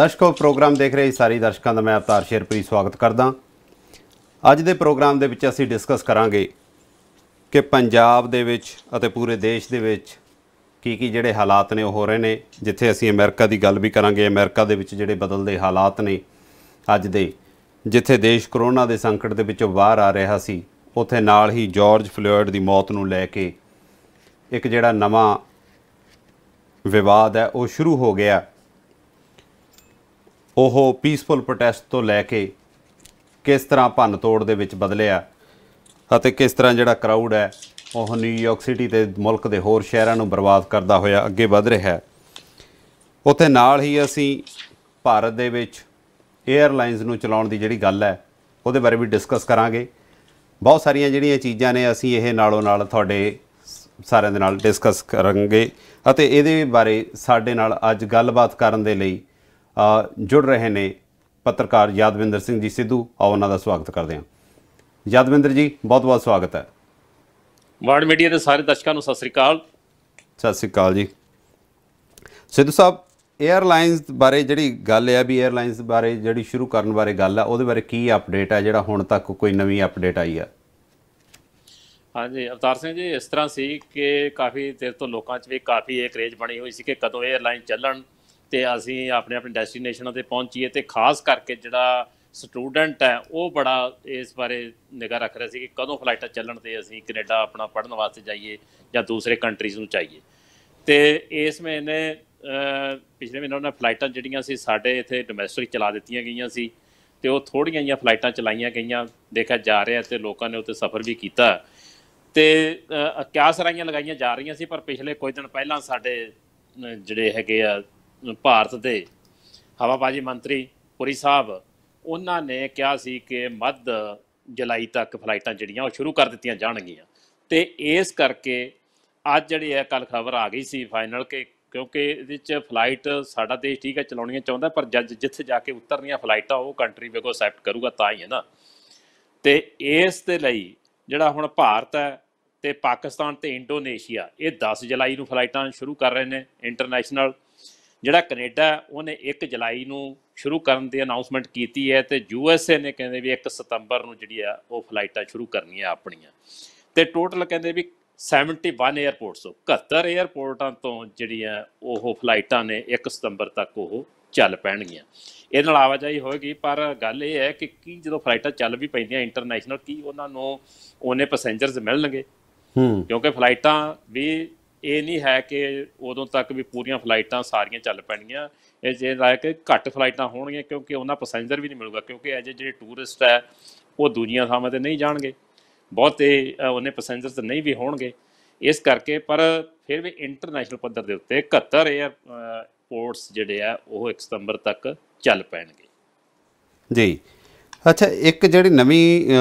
ਦਰਸ਼ਕੋ programme ਦੇਖ ਰਹੇ ਸਾਰੇ ਦਰਸ਼ਕਾਂ ਦਾ ਮੈਂ ਅਵਤਾਰ ਸ਼ੇਰਪੁਰੀ ਸਵਾਗਤ ਕਰਦਾ ਅੱਜ ਦੇ ਪ੍ਰੋਗਰਾਮ ਦੇ ਵਿੱਚ ਅਸੀਂ ਡਿਸਕਸ ਕਰਾਂਗੇ ਕਿ ਪੰਜਾਬ ਦੇ ਵਿੱਚ ਅਤੇ ਪੂਰੇ ਦੇਸ਼ ਦੇ ਵਿੱਚ ਕੀ ਕੀ ਜਿਹੜੇ ਹਾਲਾਤ ਨੇ ਉਹ ਹੋ ਰਹੇ ਨੇ ਜਿੱਥੇ ਅਸੀਂ ਅਮਰੀਕਾ ਦੀ ਗੱਲ ਵੀ ਕਰਾਂਗੇ ਅਮਰੀਕਾ ਦੇ ਵਿੱਚ ਜਿਹੜੇ ਬਦਲਦੇ ਹਾਲਾਤ ਨੇ ਅੱਜ ਦੇ ਜਿੱਥੇ ਦੇਸ਼ ਕਰੋਨਾ ਦੇ ਸੰਕਟ ਦੇ ਵਿੱਚੋਂ ਬਾਹਰ ਆ ਰਿਹਾ ਸੀ ਉੱਥੇ ਨਾਲ ਹੀ ਜਾਰਜ ਫਲੋਇਡ ਦੀ ਮੌਤ ਨੂੰ ਲੈ ਕੇ ਇੱਕ ਜਿਹੜਾ ਨਵਾਂ ਵਿਵਾਦ ਹੈ ਉਹ ਸ਼ੁਰੂ ਹੋ ਗਿਆ ਉਹ ਪੀਸਫੁਲ ਪ੍ਰੋਟੈਸਟ ਤੋਂ ਲੈ ਕੇ ਕਿਸ ਤਰ੍ਹਾਂ ਭੰਨ ਤੋੜ ਦੇ ਵਿੱਚ ਬਦਲਿਆ ਅਤੇ ਕਿਸ ਤਰ੍ਹਾਂ ਜਿਹੜਾ ਕਰਾਊਡ ਹੈ ਉਹ ਨਿਊਯਾਰਕ ਸਿਟੀ ਤੇ ਮੁਲਕ ਦੇ ਹੋਰ ਸ਼ਹਿਰਾਂ ਨੂੰ ਬਰਬਾਦ ਕਰਦਾ ਹੋਇਆ ਅੱਗੇ ਵਧ ਰਿਹਾ ਹੈ ਉਥੇ ਨਾਲ ਹੀ ਅਸੀਂ ਭਾਰਤ ਦੇ ਵਿੱਚ 에ਅਰਲਾਈਨਸ ਨੂੰ ਚਲਾਉਣ ਦੀ ਜਿਹੜੀ ਗੱਲ ਹੈ ਉਹਦੇ ਬਾਰੇ ਵੀ ਡਿਸਕਸ ਕਰਾਂਗੇ ਬਹੁਤ ਸਾਰੀਆਂ ਜਿਹੜੀਆਂ ਚੀਜ਼ਾਂ ਨੇ ਅਸੀਂ ਇਹ ਨਾਲੋਂ ਨਾਲ ਤੁਹਾਡੇ ਸਾਰਿਆਂ ਦੇ ਨਾਲ ਡਿਸਕਸ ਕਰਾਂਗੇ ਅਤੇ ਇਹਦੇ ਬਾਰੇ ਸਾਡੇ ਨਾਲ ਅੱਜ ਗੱਲਬਾਤ ਕਰਨ ਦੇ ਲਈ ਜੁੜ ਰਹੇ ਨੇ ਪੱਤਰਕਾਰ ਯਾਦਵਿੰਦਰ ਸਿੰਘ ਜੀ ਸਿੱਧੂ ਆਓ ਉਹਨਾਂ ਦਾ ਸਵਾਗਤ ਕਰਦੇ ਹਾਂ ਯਾਦਵਿੰਦਰ ਜੀ ਬਹੁਤ-ਬਹੁਤ ਸਵਾਗਤ ਹੈ ਵਾਰਡ ਮੀਡੀਆ ਦੇ ਸਾਰੇ ਦਰਸ਼ਕਾਂ ਨੂੰ ਸਤਿ ਸ੍ਰੀ ਅਕਾਲ ਸਤਿ ਸ੍ਰੀ ਅਕਾਲ ਜੀ ਸਿੱਧੂ ਸਾਹਿਬ 에ਅਰਲਾਈਨਸ ਬਾਰੇ ਜਿਹੜੀ ਗੱਲ ਹੈ ਵੀ 에ਅਰਲਾਈਨਸ ਬਾਰੇ ਜਿਹੜੀ ਸ਼ੁਰੂ ਕਰਨ ਬਾਰੇ ਗੱਲ ਆ ਉਹਦੇ ਬਾਰੇ ਕੀ ਅਪਡੇਟ ਆ ਜਿਹੜਾ ਹੁਣ ਤੱਕ ਕੋਈ ਨਵੀਂ ਅਪਡੇਟ ਆਈ ਆ ਹਾਂਜੀ ਅਵਤਾਰ ਸਿੰਘ ਜੀ ਇਸ ਤਰ੍ਹਾਂ ਸੀ ਕਿ ਕਾਫੀ ਦੇਰ ਤੋਂ ਲੋਕਾਂ 'ਚ ਵੀ ਕਾਫੀ ਇਹ ਕਰੇਜ ਬਣੀ ਹੋਈ ਸੀ ਕਿ ਕਦੋਂ 에ਅਰਲਾਈਨ ਚੱਲਣ ਤੇ ਅਸੀਂ ਆਪਣੇ ਆਪਣੇ ਡੈਸਟੀਨੇਸ਼ਨਾਂ ਤੇ ਪਹੁੰਚੀਏ ਤੇ ਖਾਸ ਕਰਕੇ ਜਿਹੜਾ ਸਟੂਡੈਂਟ ਹੈ ਉਹ ਬੜਾ ਇਸ ਬਾਰੇ ਨਿਗਾਹ ਰੱਖ ਰਿਹਾ ਸੀ ਕਿ ਕਦੋਂ ਫਲਾਈਟਾਂ ਚੱਲਣ ਤੇ ਅਸੀਂ ਕੈਨੇਡਾ ਆਪਣਾ ਪੜਨ ਵਾਸਤੇ ਜਾਈਏ ਜਾਂ ਦੂਸਰੇ ਕੰਟਰੀਜ਼ ਨੂੰ ਚਾਹੀਏ ਤੇ ਇਸ ਮਹੀਨੇ ਪਿਛਲੇ ਮਹੀਨੇ ਉਹਨਾਂ ਫਲਾਈਟਾਂ ਜਿਹੜੀਆਂ ਸੀ ਸਾਡੇ ਇੱਥੇ ਡੋਮੈਸਟਿਕ ਚਲਾ ਦਿੱਤੀਆਂ ਗਈਆਂ ਸੀ ਤੇ ਉਹ ਥੋੜੀਆਂ ਜੀਆਂ ਫਲਾਈਟਾਂ ਚਲਾਈਆਂ ਗਈਆਂ ਦੇਖਿਆ ਜਾ ਰਿਹਾ ਤੇ ਲੋਕਾਂ ਨੇ ਉੱਤੇ ਸਫ਼ਰ ਵੀ ਕੀਤਾ ਤੇ ਕਿਆ ਸਰਾਈਆਂ ਲਗਾਈਆਂ ਜਾ ਰਹੀਆਂ ਸੀ ਪਰ ਪਿਛਲੇ ਕੁਝ ਦਿਨ ਪਹਿਲਾਂ ਸਾਡੇ ਜਿਹੜੇ ਹੈਗੇ ਆ ਭਾਰਤ ਦੇ ਹਵਾਬਾਜੀ ਮੰਤਰੀ ਪੁਰੀ ਸਾਹਿਬ ਉਹਨਾਂ ਨੇ ਕਿਹਾ ਸੀ ਕਿ ਮੱਧ ਜੁਲਾਈ ਤੱਕ ਫਲਾਈਟਾਂ ਜਿਹੜੀਆਂ ਉਹ ਸ਼ੁਰੂ ਕਰ ਦਿੱਤੀਆਂ ਜਾਣਗੀਆਂ ਤੇ ਇਸ ਕਰਕੇ ਅੱਜ ਜਿਹੜੀ ਹੈ ਕੱਲ ਖਬਰ ਆ ਗਈ ਸੀ ਫਾਈਨਲ ਕਿ ਕਿਉਂਕਿ ਇਹਦੇ ਚ ਫਲਾਈਟ ਸਾਡਾ ਦੇਸ਼ ਠੀਕ ਹੈ ਚਲਾਉਣੀਆਂ ਚਾਹੁੰਦਾ ਪਰ ਜੱਜ ਜਿੱਥੇ ਜਾ ਕੇ ਉਤਰਨੀਆਂ ਫਲਾਈਟਾਂ ਉਹ ਕੰਟਰੀ ਵੇਖੋ ਅਸੈਪਟ ਕਰੂਗਾ ਤਾਂ ਹੀ ਹੈ ਨਾ ਤੇ ਇਸ ਦੇ ਲਈ ਜਿਹੜਾ ਹੁਣ ਭਾਰਤ ਹੈ ਤੇ ਪਾਕਿਸਤਾਨ ਤੇ ਇੰਡੋਨੇਸ਼ੀਆ ਇਹ 10 ਜੁਲਾਈ ਨੂੰ ਫਲਾਈਟਾਂ ਸ਼ੁਰੂ ਕਰ ਰਹੇ ਨੇ ਇੰਟਰਨੈਸ਼ਨਲ ਜਿਹੜਾ ਕੈਨੇਡਾ ਉਹਨੇ 1 ਜੁਲਾਈ ਨੂੰ ਸ਼ੁਰੂ ਕਰਨ ਦੀ ਅਨਾਉਂਸਮੈਂਟ ਕੀਤੀ ਹੈ ਤੇ ਯੂ ਐਸ ਏ ਨੇ ਕਹਿੰਦੇ ਵੀ 1 ਸਤੰਬਰ ਨੂੰ ਜਿਹੜੀ ਆ ਉਹ ਫਲਾਈਟਾਂ ਸ਼ੁਰੂ ਕਰਨੀਆਂ ਆਪਣੀਆਂ ਤੇ ਟੋਟਲ ਕਹਿੰਦੇ ਵੀ 71 에ਅਰਪੋਰਟਸ 71 ਏਅਰਪੋਰਟਾਂ ਤੋਂ ਜਿਹੜੀਆਂ ਉਹ ਫਲਾਈਟਾਂ ਨੇ 1 ਸਤੰਬਰ ਤੱਕ ਉਹ ਚੱਲ ਪੈਣਗੀਆਂ ਇਹ ਨਾਲ ਆਵਾਜਾਈ ਹੋਏਗੀ ਪਰ ਗੱਲ ਇਹ ਹੈ ਕਿ ਕੀ ਜਦੋਂ ਫਲਾਈਟਾਂ ਚੱਲ ਵੀ ਪੈਂਦੀਆਂ ਇੰਟਰਨੈਸ਼ਨਲ ਕੀ ਉਹਨਾਂ ਨੂੰ ਉਹਨੇ ਪੈਸੇਂਜਰਸ ਮਿਲਣਗੇ ਹੂੰ ਕਿਉਂਕਿ ਫਲਾਈਟਾਂ ਵੀ ਇਹ ਨਹੀਂ ਹੈ ਕਿ ਉਦੋਂ ਤੱਕ ਵੀ ਪੂਰੀਆਂ ਫਲਾਈਟਾਂ ਸਾਰੀਆਂ ਚੱਲ ਪੈਣਗੀਆਂ ਇਹ ਜੇ ਲਾਇਕ ਘੱਟ ਫਲਾਈਟਾਂ ਹੋਣਗੀਆਂ ਕਿਉਂਕਿ ਉਹਨਾਂ ਪੈਸੇਂਜਰ ਵੀ ਨਹੀਂ ਮਿਲੂਗਾ ਕਿਉਂਕਿ ਅਜੇ ਜਿਹੜੇ ਟੂਰਿਸਟ ਹੈ ਉਹ ਦੁਨੀਆ ਥਾਵਾਂ ਤੇ ਨਹੀਂ ਜਾਣਗੇ ਬਹੁਤੇ ਉਹਨੇ ਪੈਸੇਂਜਰ ਤਾਂ ਨਹੀਂ ਵੀ ਹੋਣਗੇ ਇਸ ਕਰਕੇ ਪਰ ਫਿਰ ਵੀ ਇੰਟਰਨੈਸ਼ਨਲ ਪੱਧਰ ਦੇ ਉੱਤੇ 71 ਏਅਰਪੋਰਟਸ ਜਿਹੜੇ ਆ ਉਹ 1 ਸਤੰਬਰ ਤੱਕ ਚੱਲ ਪੈਣਗੇ ਜੀ ਅੱਛਾ ਇੱਕ ਜਿਹੜੀ ਨਵੀਂ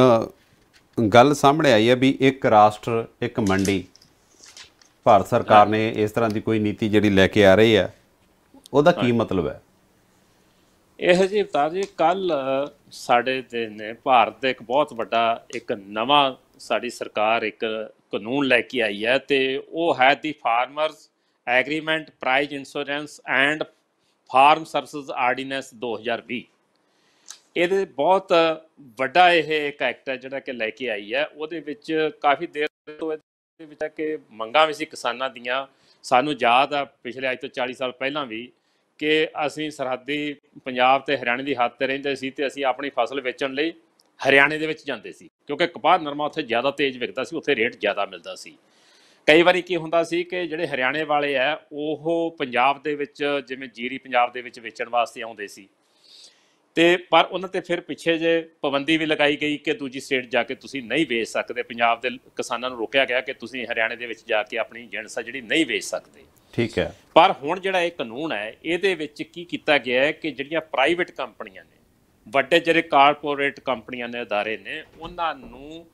ਗੱਲ ਸਾਹਮਣੇ ਆਈ ਹੈ ਵੀ ਇੱਕ ਰਾਸ਼ਟਰ ਇੱਕ ਮੰਡੀ ਭਾਰਤ ਸਰਕਾਰ ਨੇ ਇਸ ਤਰ੍ਹਾਂ ਦੀ ਕੋਈ ਨੀਤੀ ਜਿਹੜੀ ਲੈ ਕੇ ਆ ਰਹੀ ਹੈ ਉਹਦਾ ਕੀ ਮਤਲਬ ਹੈ ਇਹ ਜੀ ਅਵਤਾਰ ਜੀ ਕੱਲ ਸਾਡੇ ਦੇ ਨੇ ਭਾਰਤ ਦੇ ਇੱਕ ਬਹੁਤ ਵੱਡਾ ਇੱਕ ਨਵਾਂ ਸਾਡੀ ਸਰਕਾਰ ਇੱਕ ਕਾਨੂੰਨ ਲੈ ਕੇ ਆਈ ਹੈ ਤੇ ਉਹ ਹੈ the farmers agreement price insurance and farm services ordinance 2020 ਇਹਦੇ ਬਹੁਤ ਵੱਡਾ ਇਹ ਇੱਕ ਐਕਟ ਹੈ ਜਿਹੜਾ ਕਿ ਲੈ ਕੇ ਆਈ ਹੈ ਉਹਦੇ ਵਿੱਚ ਕਾਫੀ ਦੇਰ ਤੋਂ ਦੇ ਵਿੱਚ ਕਿ ਮੰਗਾਂ ਵੀ ਸੀ ਕਿਸਾਨਾਂ ਦੀਆਂ ਸਾਨੂੰ ਯਾਦ ਆ ਪਿਛਲੇ ਅੱਜ ਤੋਂ 40 ਸਾਲ ਪਹਿਲਾਂ ਵੀ ਕਿ ਅਸੀਂ ਸਰਹੱਦੀ ਪੰਜਾਬ ਤੇ ਹਰਿਆਣੇ ਦੀ ਹੱਦ ਤੇ ਰਹਿੰਦੇ ਸੀ ਤੇ ਅਸੀਂ ਆਪਣੀ ਫਸਲ ਵੇਚਣ ਲਈ ਹਰਿਆਣੇ ਦੇ ਵਿੱਚ ਜਾਂਦੇ ਸੀ ਕਿਉਂਕਿ ਕਪਾਹ ਨਰਮਾ ਉੱਥੇ ਜ਼ਿਆਦਾ ਤੇਜ਼ ਵਿਕਦਾ ਸੀ ਉੱਥੇ ਰੇਟ ਜ਼ਿਆਦਾ ਮਿਲਦਾ ਸੀ ਕਈ ਵਾਰੀ ਕੀ ਹੁੰਦਾ ਸੀ ਕਿ ਜਿਹੜੇ ਹਰਿਆਣੇ ਵਾਲੇ ਆ ਉਹ ਪੰਜਾਬ ਦੇ ਵਿੱਚ ਜਿਵੇਂ ਜੀਰੀ ਪੰਜਾਬ ਦੇ ਵਿੱਚ ਵੇਚਣ ਵਾਸਤੇ ਆਉਂਦੇ ਸੀ ਤੇ ਪਰ ਉਹਨਾਂ ਤੇ ਫਿਰ ਪਿੱਛੇ ਜੇ ਪਾਬੰਦੀ ਵੀ ਲਗਾਈ ਗਈ ਕਿ ਦੂਜੀ ਸਟੇਟ ਜਾ ਕੇ ਤੁਸੀਂ ਨਹੀਂ ਵੇਚ ਸਕਦੇ ਪੰਜਾਬ ਦੇ ਕਿਸਾਨਾਂ ਨੂੰ ਰੋਕਿਆ ਗਿਆ ਕਿ ਤੁਸੀਂ ਹਰਿਆਣੇ ਦੇ ਵਿੱਚ ਜਾ ਕੇ ਆਪਣੀ ਜਿਣਸ ਜਿਹੜੀ ਨਹੀਂ ਵੇਚ ਸਕਦੇ ਠੀਕ ਹੈ ਪਰ ਹੁਣ ਜਿਹੜਾ ਇਹ ਕਾਨੂੰਨ ਹੈ ਇਹਦੇ ਵਿੱਚ ਕੀ ਕੀਤਾ ਗਿਆ ਹੈ ਕਿ ਜਿਹੜੀਆਂ ਪ੍ਰਾਈਵੇਟ ਕੰਪਨੀਆਂ ਨੇ ਵੱਡੇ ਜਿਹੜੇ ਕਾਰਪੋਰੇਟ ਕੰਪਨੀਆਂ ਨੇ ادارے ਨੇ ਉਹਨਾਂ ਨੂੰ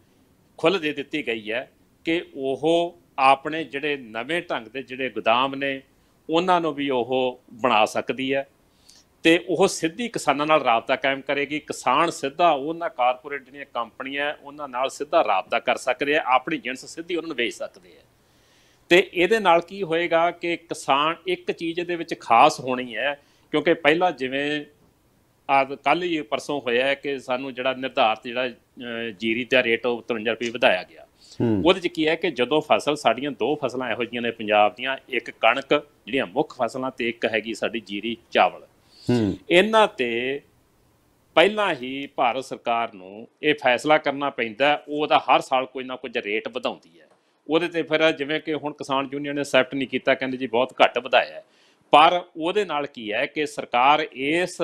ਖੁੱਲ੍ਹ ਦੇ ਦਿੱਤੀ ਗਈ ਹੈ ਕਿ ਉਹ ਆਪਣੇ ਜਿਹੜੇ ਨਵੇਂ ਢੰਗ ਦੇ ਜਿਹੜੇ ਗੋਦਾਮ ਨੇ ਉਹਨਾਂ ਨੂੰ ਵੀ ਉਹ ਬਣਾ ਸਕਦੀ ਹੈ ਤੇ ਉਹ ਸਿੱਧੀ ਕਿਸਾਨਾਂ ਨਾਲ ਰਾਬਤਾ ਕਾਇਮ ਕਰੇਗੀ ਕਿਸਾਨ ਸਿੱਧਾ ਉਹਨਾਂ ਕਾਰਪੋਰੇਟ ਜਿਹੜੀਆਂ ਕੰਪਨੀਆਂ ਉਹਨਾਂ ਨਾਲ ਸਿੱਧਾ ਰਾਬਤਾ ਕਰ ਸਕਦੇ ਆ ਆਪਣੀ ਜਿੰਸ ਸਿੱਧੀ ਉਹਨਾਂ ਨੂੰ ਵੇਚ ਸਕਦੇ ਆ ਤੇ ਇਹਦੇ ਨਾਲ ਕੀ ਹੋਏਗਾ ਕਿ ਕਿਸਾਨ ਇੱਕ ਚੀਜ਼ ਦੇ ਵਿੱਚ ਖਾਸ ਹੋਣੀ ਹੈ ਕਿਉਂਕਿ ਪਹਿਲਾਂ ਜਿਵੇਂ ਅੱਜ ਕੱਲ ਹੀ ਪਰਸੋਂ ਹੋਇਆ ਕਿ ਸਾਨੂੰ ਜਿਹੜਾ ਨਿਰਧਾਰਤ ਜਿਹੜਾ ਜੀਰੀ ਦਾ ਰੇਟ ਉਹ 53 ਰੁਪਏ ਵਧਾਇਆ ਗਿਆ ਉਹਦੇ ਚ ਕੀ ਹੈ ਕਿ ਜਦੋਂ ਫਸਲ ਸਾਡੀਆਂ ਦੋ ਫਸਲਾਂ ਇਹੋ ਜੀਆਂ ਨੇ ਪੰਜਾਬ ਦੀਆਂ ਇੱਕ ਕਣਕ ਜਿਹੜੀਆਂ ਮੁੱਖ ਫਸਲਾਂ ਤੇ ਇੱਕ ਹੈਗੀ ਸਾਡੀ ਜੀਰੀ ਚਾਵਲ ਇਹਨਾਂ ਤੇ ਪਹਿਲਾਂ ਹੀ ਭਾਰਤ ਸਰਕਾਰ ਨੂੰ ਇਹ ਫੈਸਲਾ ਕਰਨਾ ਪੈਂਦਾ ਉਹਦਾ ਹਰ ਸਾਲ ਕੋਈ ਨਾ ਕੋਈ ਰੇਟ ਵਧਾਉਂਦੀ ਹੈ ਉਹਦੇ ਤੇ ਫਿਰ ਜਿਵੇਂ ਕਿ ਹੁਣ ਕਿਸਾਨ ਯੂਨੀਅਨ ਨੇ ਅਸੈਪਟ ਨਹੀਂ ਕੀਤਾ ਕਹਿੰਦੇ ਜੀ ਬਹੁਤ ਘੱਟ ਵਧਾਇਆ ਪਰ ਉਹਦੇ ਨਾਲ ਕੀ ਹੈ ਕਿ ਸਰਕਾਰ ਇਸ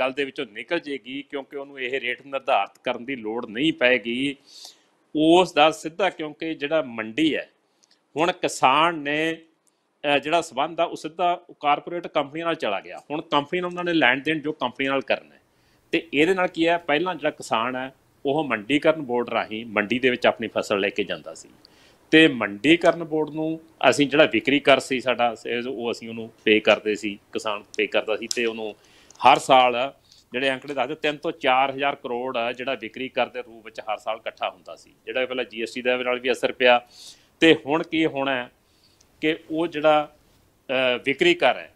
ਗੱਲ ਦੇ ਵਿੱਚੋਂ ਨਿਕਲ ਜੇਗੀ ਕਿਉਂਕਿ ਉਹਨੂੰ ਇਹ ਰੇਟ ਨਿਰਧਾਰਤ ਕਰਨ ਦੀ ਲੋੜ ਨਹੀਂ ਪੈਗੀ ਉਸ ਦਾ ਸਿੱਧਾ ਕਿਉਂਕਿ ਜਿਹੜਾ ਮੰਡੀ ਹੈ ਹੁਣ ਕਿਸਾਨ ਨੇ ਜਿਹੜਾ ਸਬੰਧ ਆ ਉਹ ਸਿੱਧਾ ਕਾਰਪੋਰੇਟ ਕੰਪਨੀ ਨਾਲ ਚਲਾ ਗਿਆ ਹੁਣ ਕੰਪਨੀ ਨਾਲ ਉਹਨਾਂ ਨੇ ਲੈਣ ਦੇਣ ਜੋ ਕੰਪਨੀ ਨਾਲ ਕਰਨਾ ਹੈ ਤੇ ਇਹਦੇ ਨਾਲ ਕੀ ਹੈ ਪਹਿਲਾਂ ਜਿਹੜਾ ਕਿਸਾਨ ਹੈ ਉਹ ਮੰਡੀਕਰਨ ਬੋਰਡ ਰਾਹੀਂ ਮੰਡੀ ਦੇ ਵਿੱਚ ਆਪਣੀ ਫਸਲ ਲੈ ਕੇ ਜਾਂਦਾ ਸੀ ਤੇ ਮੰਡੀਕਰਨ ਬੋਰਡ ਨੂੰ ਅਸੀਂ ਜਿਹੜਾ ਵਿਕਰੀ ਕਰ ਸੀ ਸਾਡਾ ਉਹ ਅਸੀਂ ਉਹਨੂੰ ਪੇ ਕਰਦੇ ਸੀ ਕਿਸਾਨ ਪੇ ਕਰਦਾ ਸੀ ਤੇ ਉਹਨੂੰ ਹਰ ਸਾਲ ਜਿਹੜੇ ਅੰਕੜੇ ਦੱਸਦੇ 3 ਤੋਂ 4000 ਕਰੋੜ ਜਿਹੜਾ ਵਿਕਰੀ ਕਰਦੇ ਰੂਪ ਵਿੱਚ ਹਰ ਸਾਲ ਇਕੱਠਾ ਹੁੰਦਾ ਸੀ ਜਿਹੜਾ ਪਹਿਲਾਂ ਜੀਐਸਟੀ ਦਾ ਨਾਲ ਵੀ ਅਸਰ ਪਿਆ ਤੇ ਹੁਣ ਕੀ ਹੋਣਾ ਕਿ ਉਹ ਜਿਹੜਾ ਵਿਕਰੀ ਕਰ ਹੈ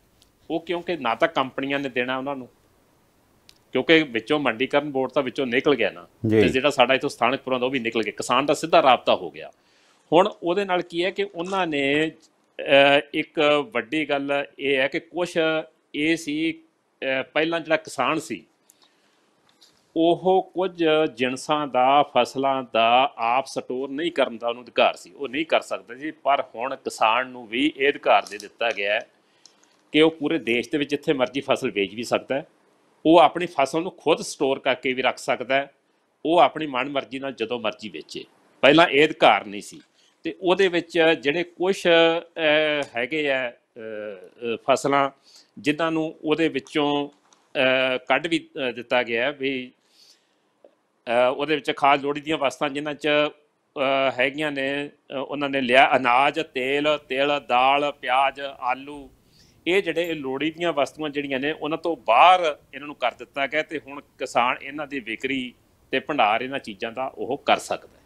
ਉਹ ਕਿਉਂਕਿ ਨਾ ਤਾਂ ਕੰਪਨੀਆਂ ਨੇ ਦੇਣਾ ਉਹਨਾਂ ਨੂੰ ਕਿਉਂਕਿ ਵਿੱਚੋਂ ਮੰਡੀਕਰਨ ਬੋਰਡ ਤਾਂ ਵਿੱਚੋਂ ਨਿਕਲ ਗਿਆ ਨਾ ਤੇ ਜਿਹੜਾ ਸਾਡਾ ਇਥੋਂ ਸਥਾਨਕ ਦਾ ਉਹ ਵੀ ਨਿਕਲ ਗਿਆ ਕਿਸਾਨ ਦਾ ਸਿੱਧਾ ਰਾਬਤਾ ਹੋ ਗਿਆ ਹੁਣ ਉਹਦੇ ਨਾਲ ਕੀ ਹੈ ਕਿ ਉਹਨਾਂ ਨੇ ਇੱਕ ਵੱਡੀ ਗੱਲ ਇਹ ਹੈ ਕਿ ਕੁਝ ਇਹ ਸੀ ਪਹਿਲਾਂ ਜਿਹੜਾ ਕਿਸਾਨ ਸੀ ਉਹ ਕੁਝ ਜਿੰਸਾਂ ਦਾ ਫਸਲਾਂ ਦਾ ਆਪ ਸਟੋਰ ਨਹੀਂ ਕਰਨ ਦਾ ਉਹਨੂੰ ਅਧਿਕਾਰ ਸੀ ਉਹ ਨਹੀਂ ਕਰ ਸਕਦਾ ਜੀ ਪਰ ਹੁਣ ਕਿਸਾਨ ਨੂੰ ਵੀ ਇਹ ਅਧਿਕਾਰ ਦੇ ਦਿੱਤਾ ਗਿਆ ਹੈ ਕਿ ਉਹ ਪੂਰੇ ਦੇਸ਼ ਦੇ ਵਿੱਚ ਜਿੱਥੇ ਮਰਜ਼ੀ ਫਸਲ ਵੇਚ ਵੀ ਸਕਦਾ ਹੈ ਉਹ ਆਪਣੀ ਫਸਲ ਨੂੰ ਖੁਦ ਸਟੋਰ ਕਰਕੇ ਵੀ ਰੱਖ ਸਕਦਾ ਹੈ ਉਹ ਆਪਣੀ ਮਨ ਮਰਜ਼ੀ ਨਾਲ ਜਦੋਂ ਮਰਜ਼ੀ ਵੇਚੇ ਪਹਿਲਾਂ ਇਹ ਅਧਿਕਾਰ ਨਹੀਂ ਸੀ ਤੇ ਉਹਦੇ ਵਿੱਚ ਜਿਹੜੇ ਕੁਝ ਹੈਗੇ ਆ ਫਸਲਾਂ ਜਿਨ੍ਹਾਂ ਨੂੰ ਉਹਦੇ ਵਿੱਚੋਂ ਕੱਢ ਵੀ ਦਿੱਤਾ ਗਿਆ ਵੀ ਉਹਦੇ ਵਿੱਚ ਖਾਸ ਲੋੜੀ ਦੀਆਂ ਵਸਤਾਂ ਜਿਨ੍ਹਾਂ 'ਚ ਹੈਗੀਆਂ ਨੇ ਉਹਨਾਂ ਨੇ ਲਿਆ ਅਨਾਜ ਤੇਲ ਤਿਲ ਦਾਲ ਪਿਆਜ਼ ਆਲੂ ਇਹ ਜਿਹੜੇ ਲੋੜੀ ਦੀਆਂ ਵਸਤੂਆਂ ਜਿਹੜੀਆਂ ਨੇ ਉਹਨਾਂ ਤੋਂ ਬਾਹਰ ਇਹਨਾਂ ਨੂੰ ਕਰ ਦਿੱਤਾ ਗਿਆ ਤੇ ਹੁਣ ਕਿਸਾਨ ਇਹਨਾਂ ਦੀ ਵਿਕਰੀ ਤੇ ਭੰਡਾਰ ਇਹਨਾਂ ਚੀਜ਼ਾਂ ਦਾ ਉਹ ਕਰ ਸਕਦਾ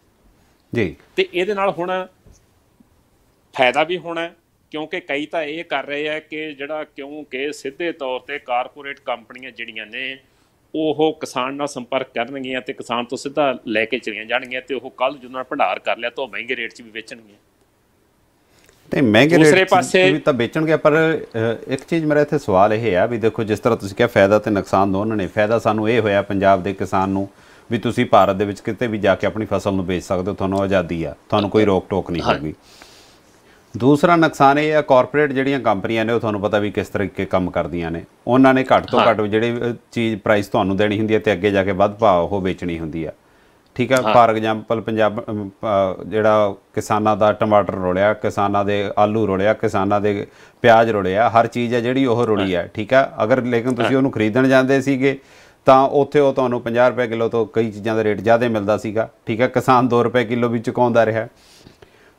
ਜੀ ਤੇ ਇਹਦੇ ਨਾਲ ਹੁਣ ਫਾਇਦਾ ਵੀ ਹੋਣਾ ਕਿਉਂਕਿ ਕਈ ਤਾਂ ਇਹ ਕਰ ਰਹੇ ਆ ਕਿ ਜਿਹੜਾ ਕਿਉਂਕਿ ਸਿੱਧੇ ਤੌਰ ਤੇ ਕਾਰਪੋਰੇਟ ਕੰਪਨੀਆਂ ਜਿਹੜੀਆਂ ਨੇ ਉਹ ਕਿਸਾਨ ਨਾਲ ਸੰਪਰਕ ਕਰਨਗੀਆਂ ਤੇ ਕਿਸਾਨ ਤੋਂ ਸਿੱਧਾ ਲੈ ਕੇ ਚਲੀਆਂ ਜਾਣਗੀਆਂ ਤੇ ਉਹ ਕੱਲ ਜਦੋਂ ਨਾਲ ਭੰਡਾਰ ਕਰ ਲਿਆ ਤਾਂ ਉਹ ਮਹਿੰਗੇ ਰੇਟ 'ਚ ਵੀ ਵੇਚਣਗੀਆਂ ਤੇ ਮਹਿੰਗੇ ਰੇਟ 'ਚ ਵੀ ਤਾਂ ਵੇਚਣਗੇ ਪਰ ਇੱਕ ਚੀਜ਼ ਮੇਰੇ ਇੱਥੇ ਸਵਾਲ ਇਹ ਹੈ ਵੀ ਦੇਖੋ ਜਿਸ ਤਰ੍ਹਾਂ ਤੁਸੀਂ ਕਿਹਾ ਫਾਇਦਾ ਤੇ ਨੁਕਸਾਨ ਦੋਨਾਂ ਨੇ ਫਾਇਦਾ ਸਾਨੂੰ ਇਹ ਹੋਇਆ ਪੰਜਾਬ ਦੇ ਕਿਸਾਨ ਨੂੰ ਵੀ ਤੁਸੀਂ ਭਾਰਤ ਦੇ ਵਿੱਚ ਕਿਤੇ ਵੀ ਜਾ ਕੇ ਆਪਣੀ ਫਸਲ ਨੂੰ ਵੇਚ ਸਕਦੇ ਹੋ ਤੁਹਾਨੂੰ ਆਜ਼ਾਦੀ ਆ ਤੁਹਾਨੂੰ ਕੋਈ ਰੋਕ ਟੋਕ ਨਹੀਂ ਹੋਗੀ ਦੂਸਰਾ ਨੁਕਸਾਨ ਇਹ ਆ ਕਾਰਪੋਰੇਟ ਜਿਹੜੀਆਂ ਕੰਪਨੀਆਂ ਨੇ ਉਹ ਤੁਹਾਨੂੰ ਪਤਾ ਵੀ ਕਿਸ ਤਰੀਕੇ ਕੰਮ ਕਰਦੀਆਂ ਨੇ ਉਹਨਾਂ ਨੇ ਘੱਟ ਤੋਂ ਘੱਟ ਜਿਹੜੀ ਚੀਜ਼ ਪ੍ਰਾਈਸ ਤੁਹਾਨੂੰ ਦੇਣੀ ਹੁੰਦੀ ਹੈ ਤੇ ਅੱਗੇ ਜਾ ਕੇ ਵੱਧ ਭਾਅ ਉਹ ਵੇਚਣੀ ਹੁੰਦੀ ਆ ਠੀਕ ਆ ਫਾਰ ਐਗਜ਼ਾਮਪਲ ਪੰਜਾਬ ਜਿਹੜਾ ਕਿਸਾਨਾਂ ਦਾ ਟਮਾਟਰ ਰੋਲਿਆ ਕਿਸਾਨਾਂ ਦੇ ਆਲੂ ਰੋਲਿਆ ਕਿਸਾਨਾਂ ਦੇ ਪਿਆਜ਼ ਰੋਲਿਆ ਹਰ ਚੀਜ਼ ਹੈ ਜਿਹੜੀ ਉਹ ਰੋਲੀ ਆ ਠੀਕ ਆ ਅਗਰ ਲੇਕਿਨ ਤੁਸੀਂ ਉਹਨੂੰ ਖਰੀਦਣ ਜਾਂਦੇ ਸੀਗੇ ਤਾਂ ਉੱਥੇ ਉਹ ਤੁਹਾਨੂੰ 50 ਰੁਪਏ ਕਿਲੋ ਤੋਂ ਕਈ ਚੀਜ਼ਾਂ ਦਾ ਰੇਟ ਜ਼ਿਆਦਾ ਮਿਲਦਾ ਸੀਗਾ ਠੀਕ ਆ ਕਿਸਾਨ 2 ਰੁਪਏ ਕਿਲੋ ਵੀ ਚੁਕਾਉਂਦਾ ਰਿਹਾ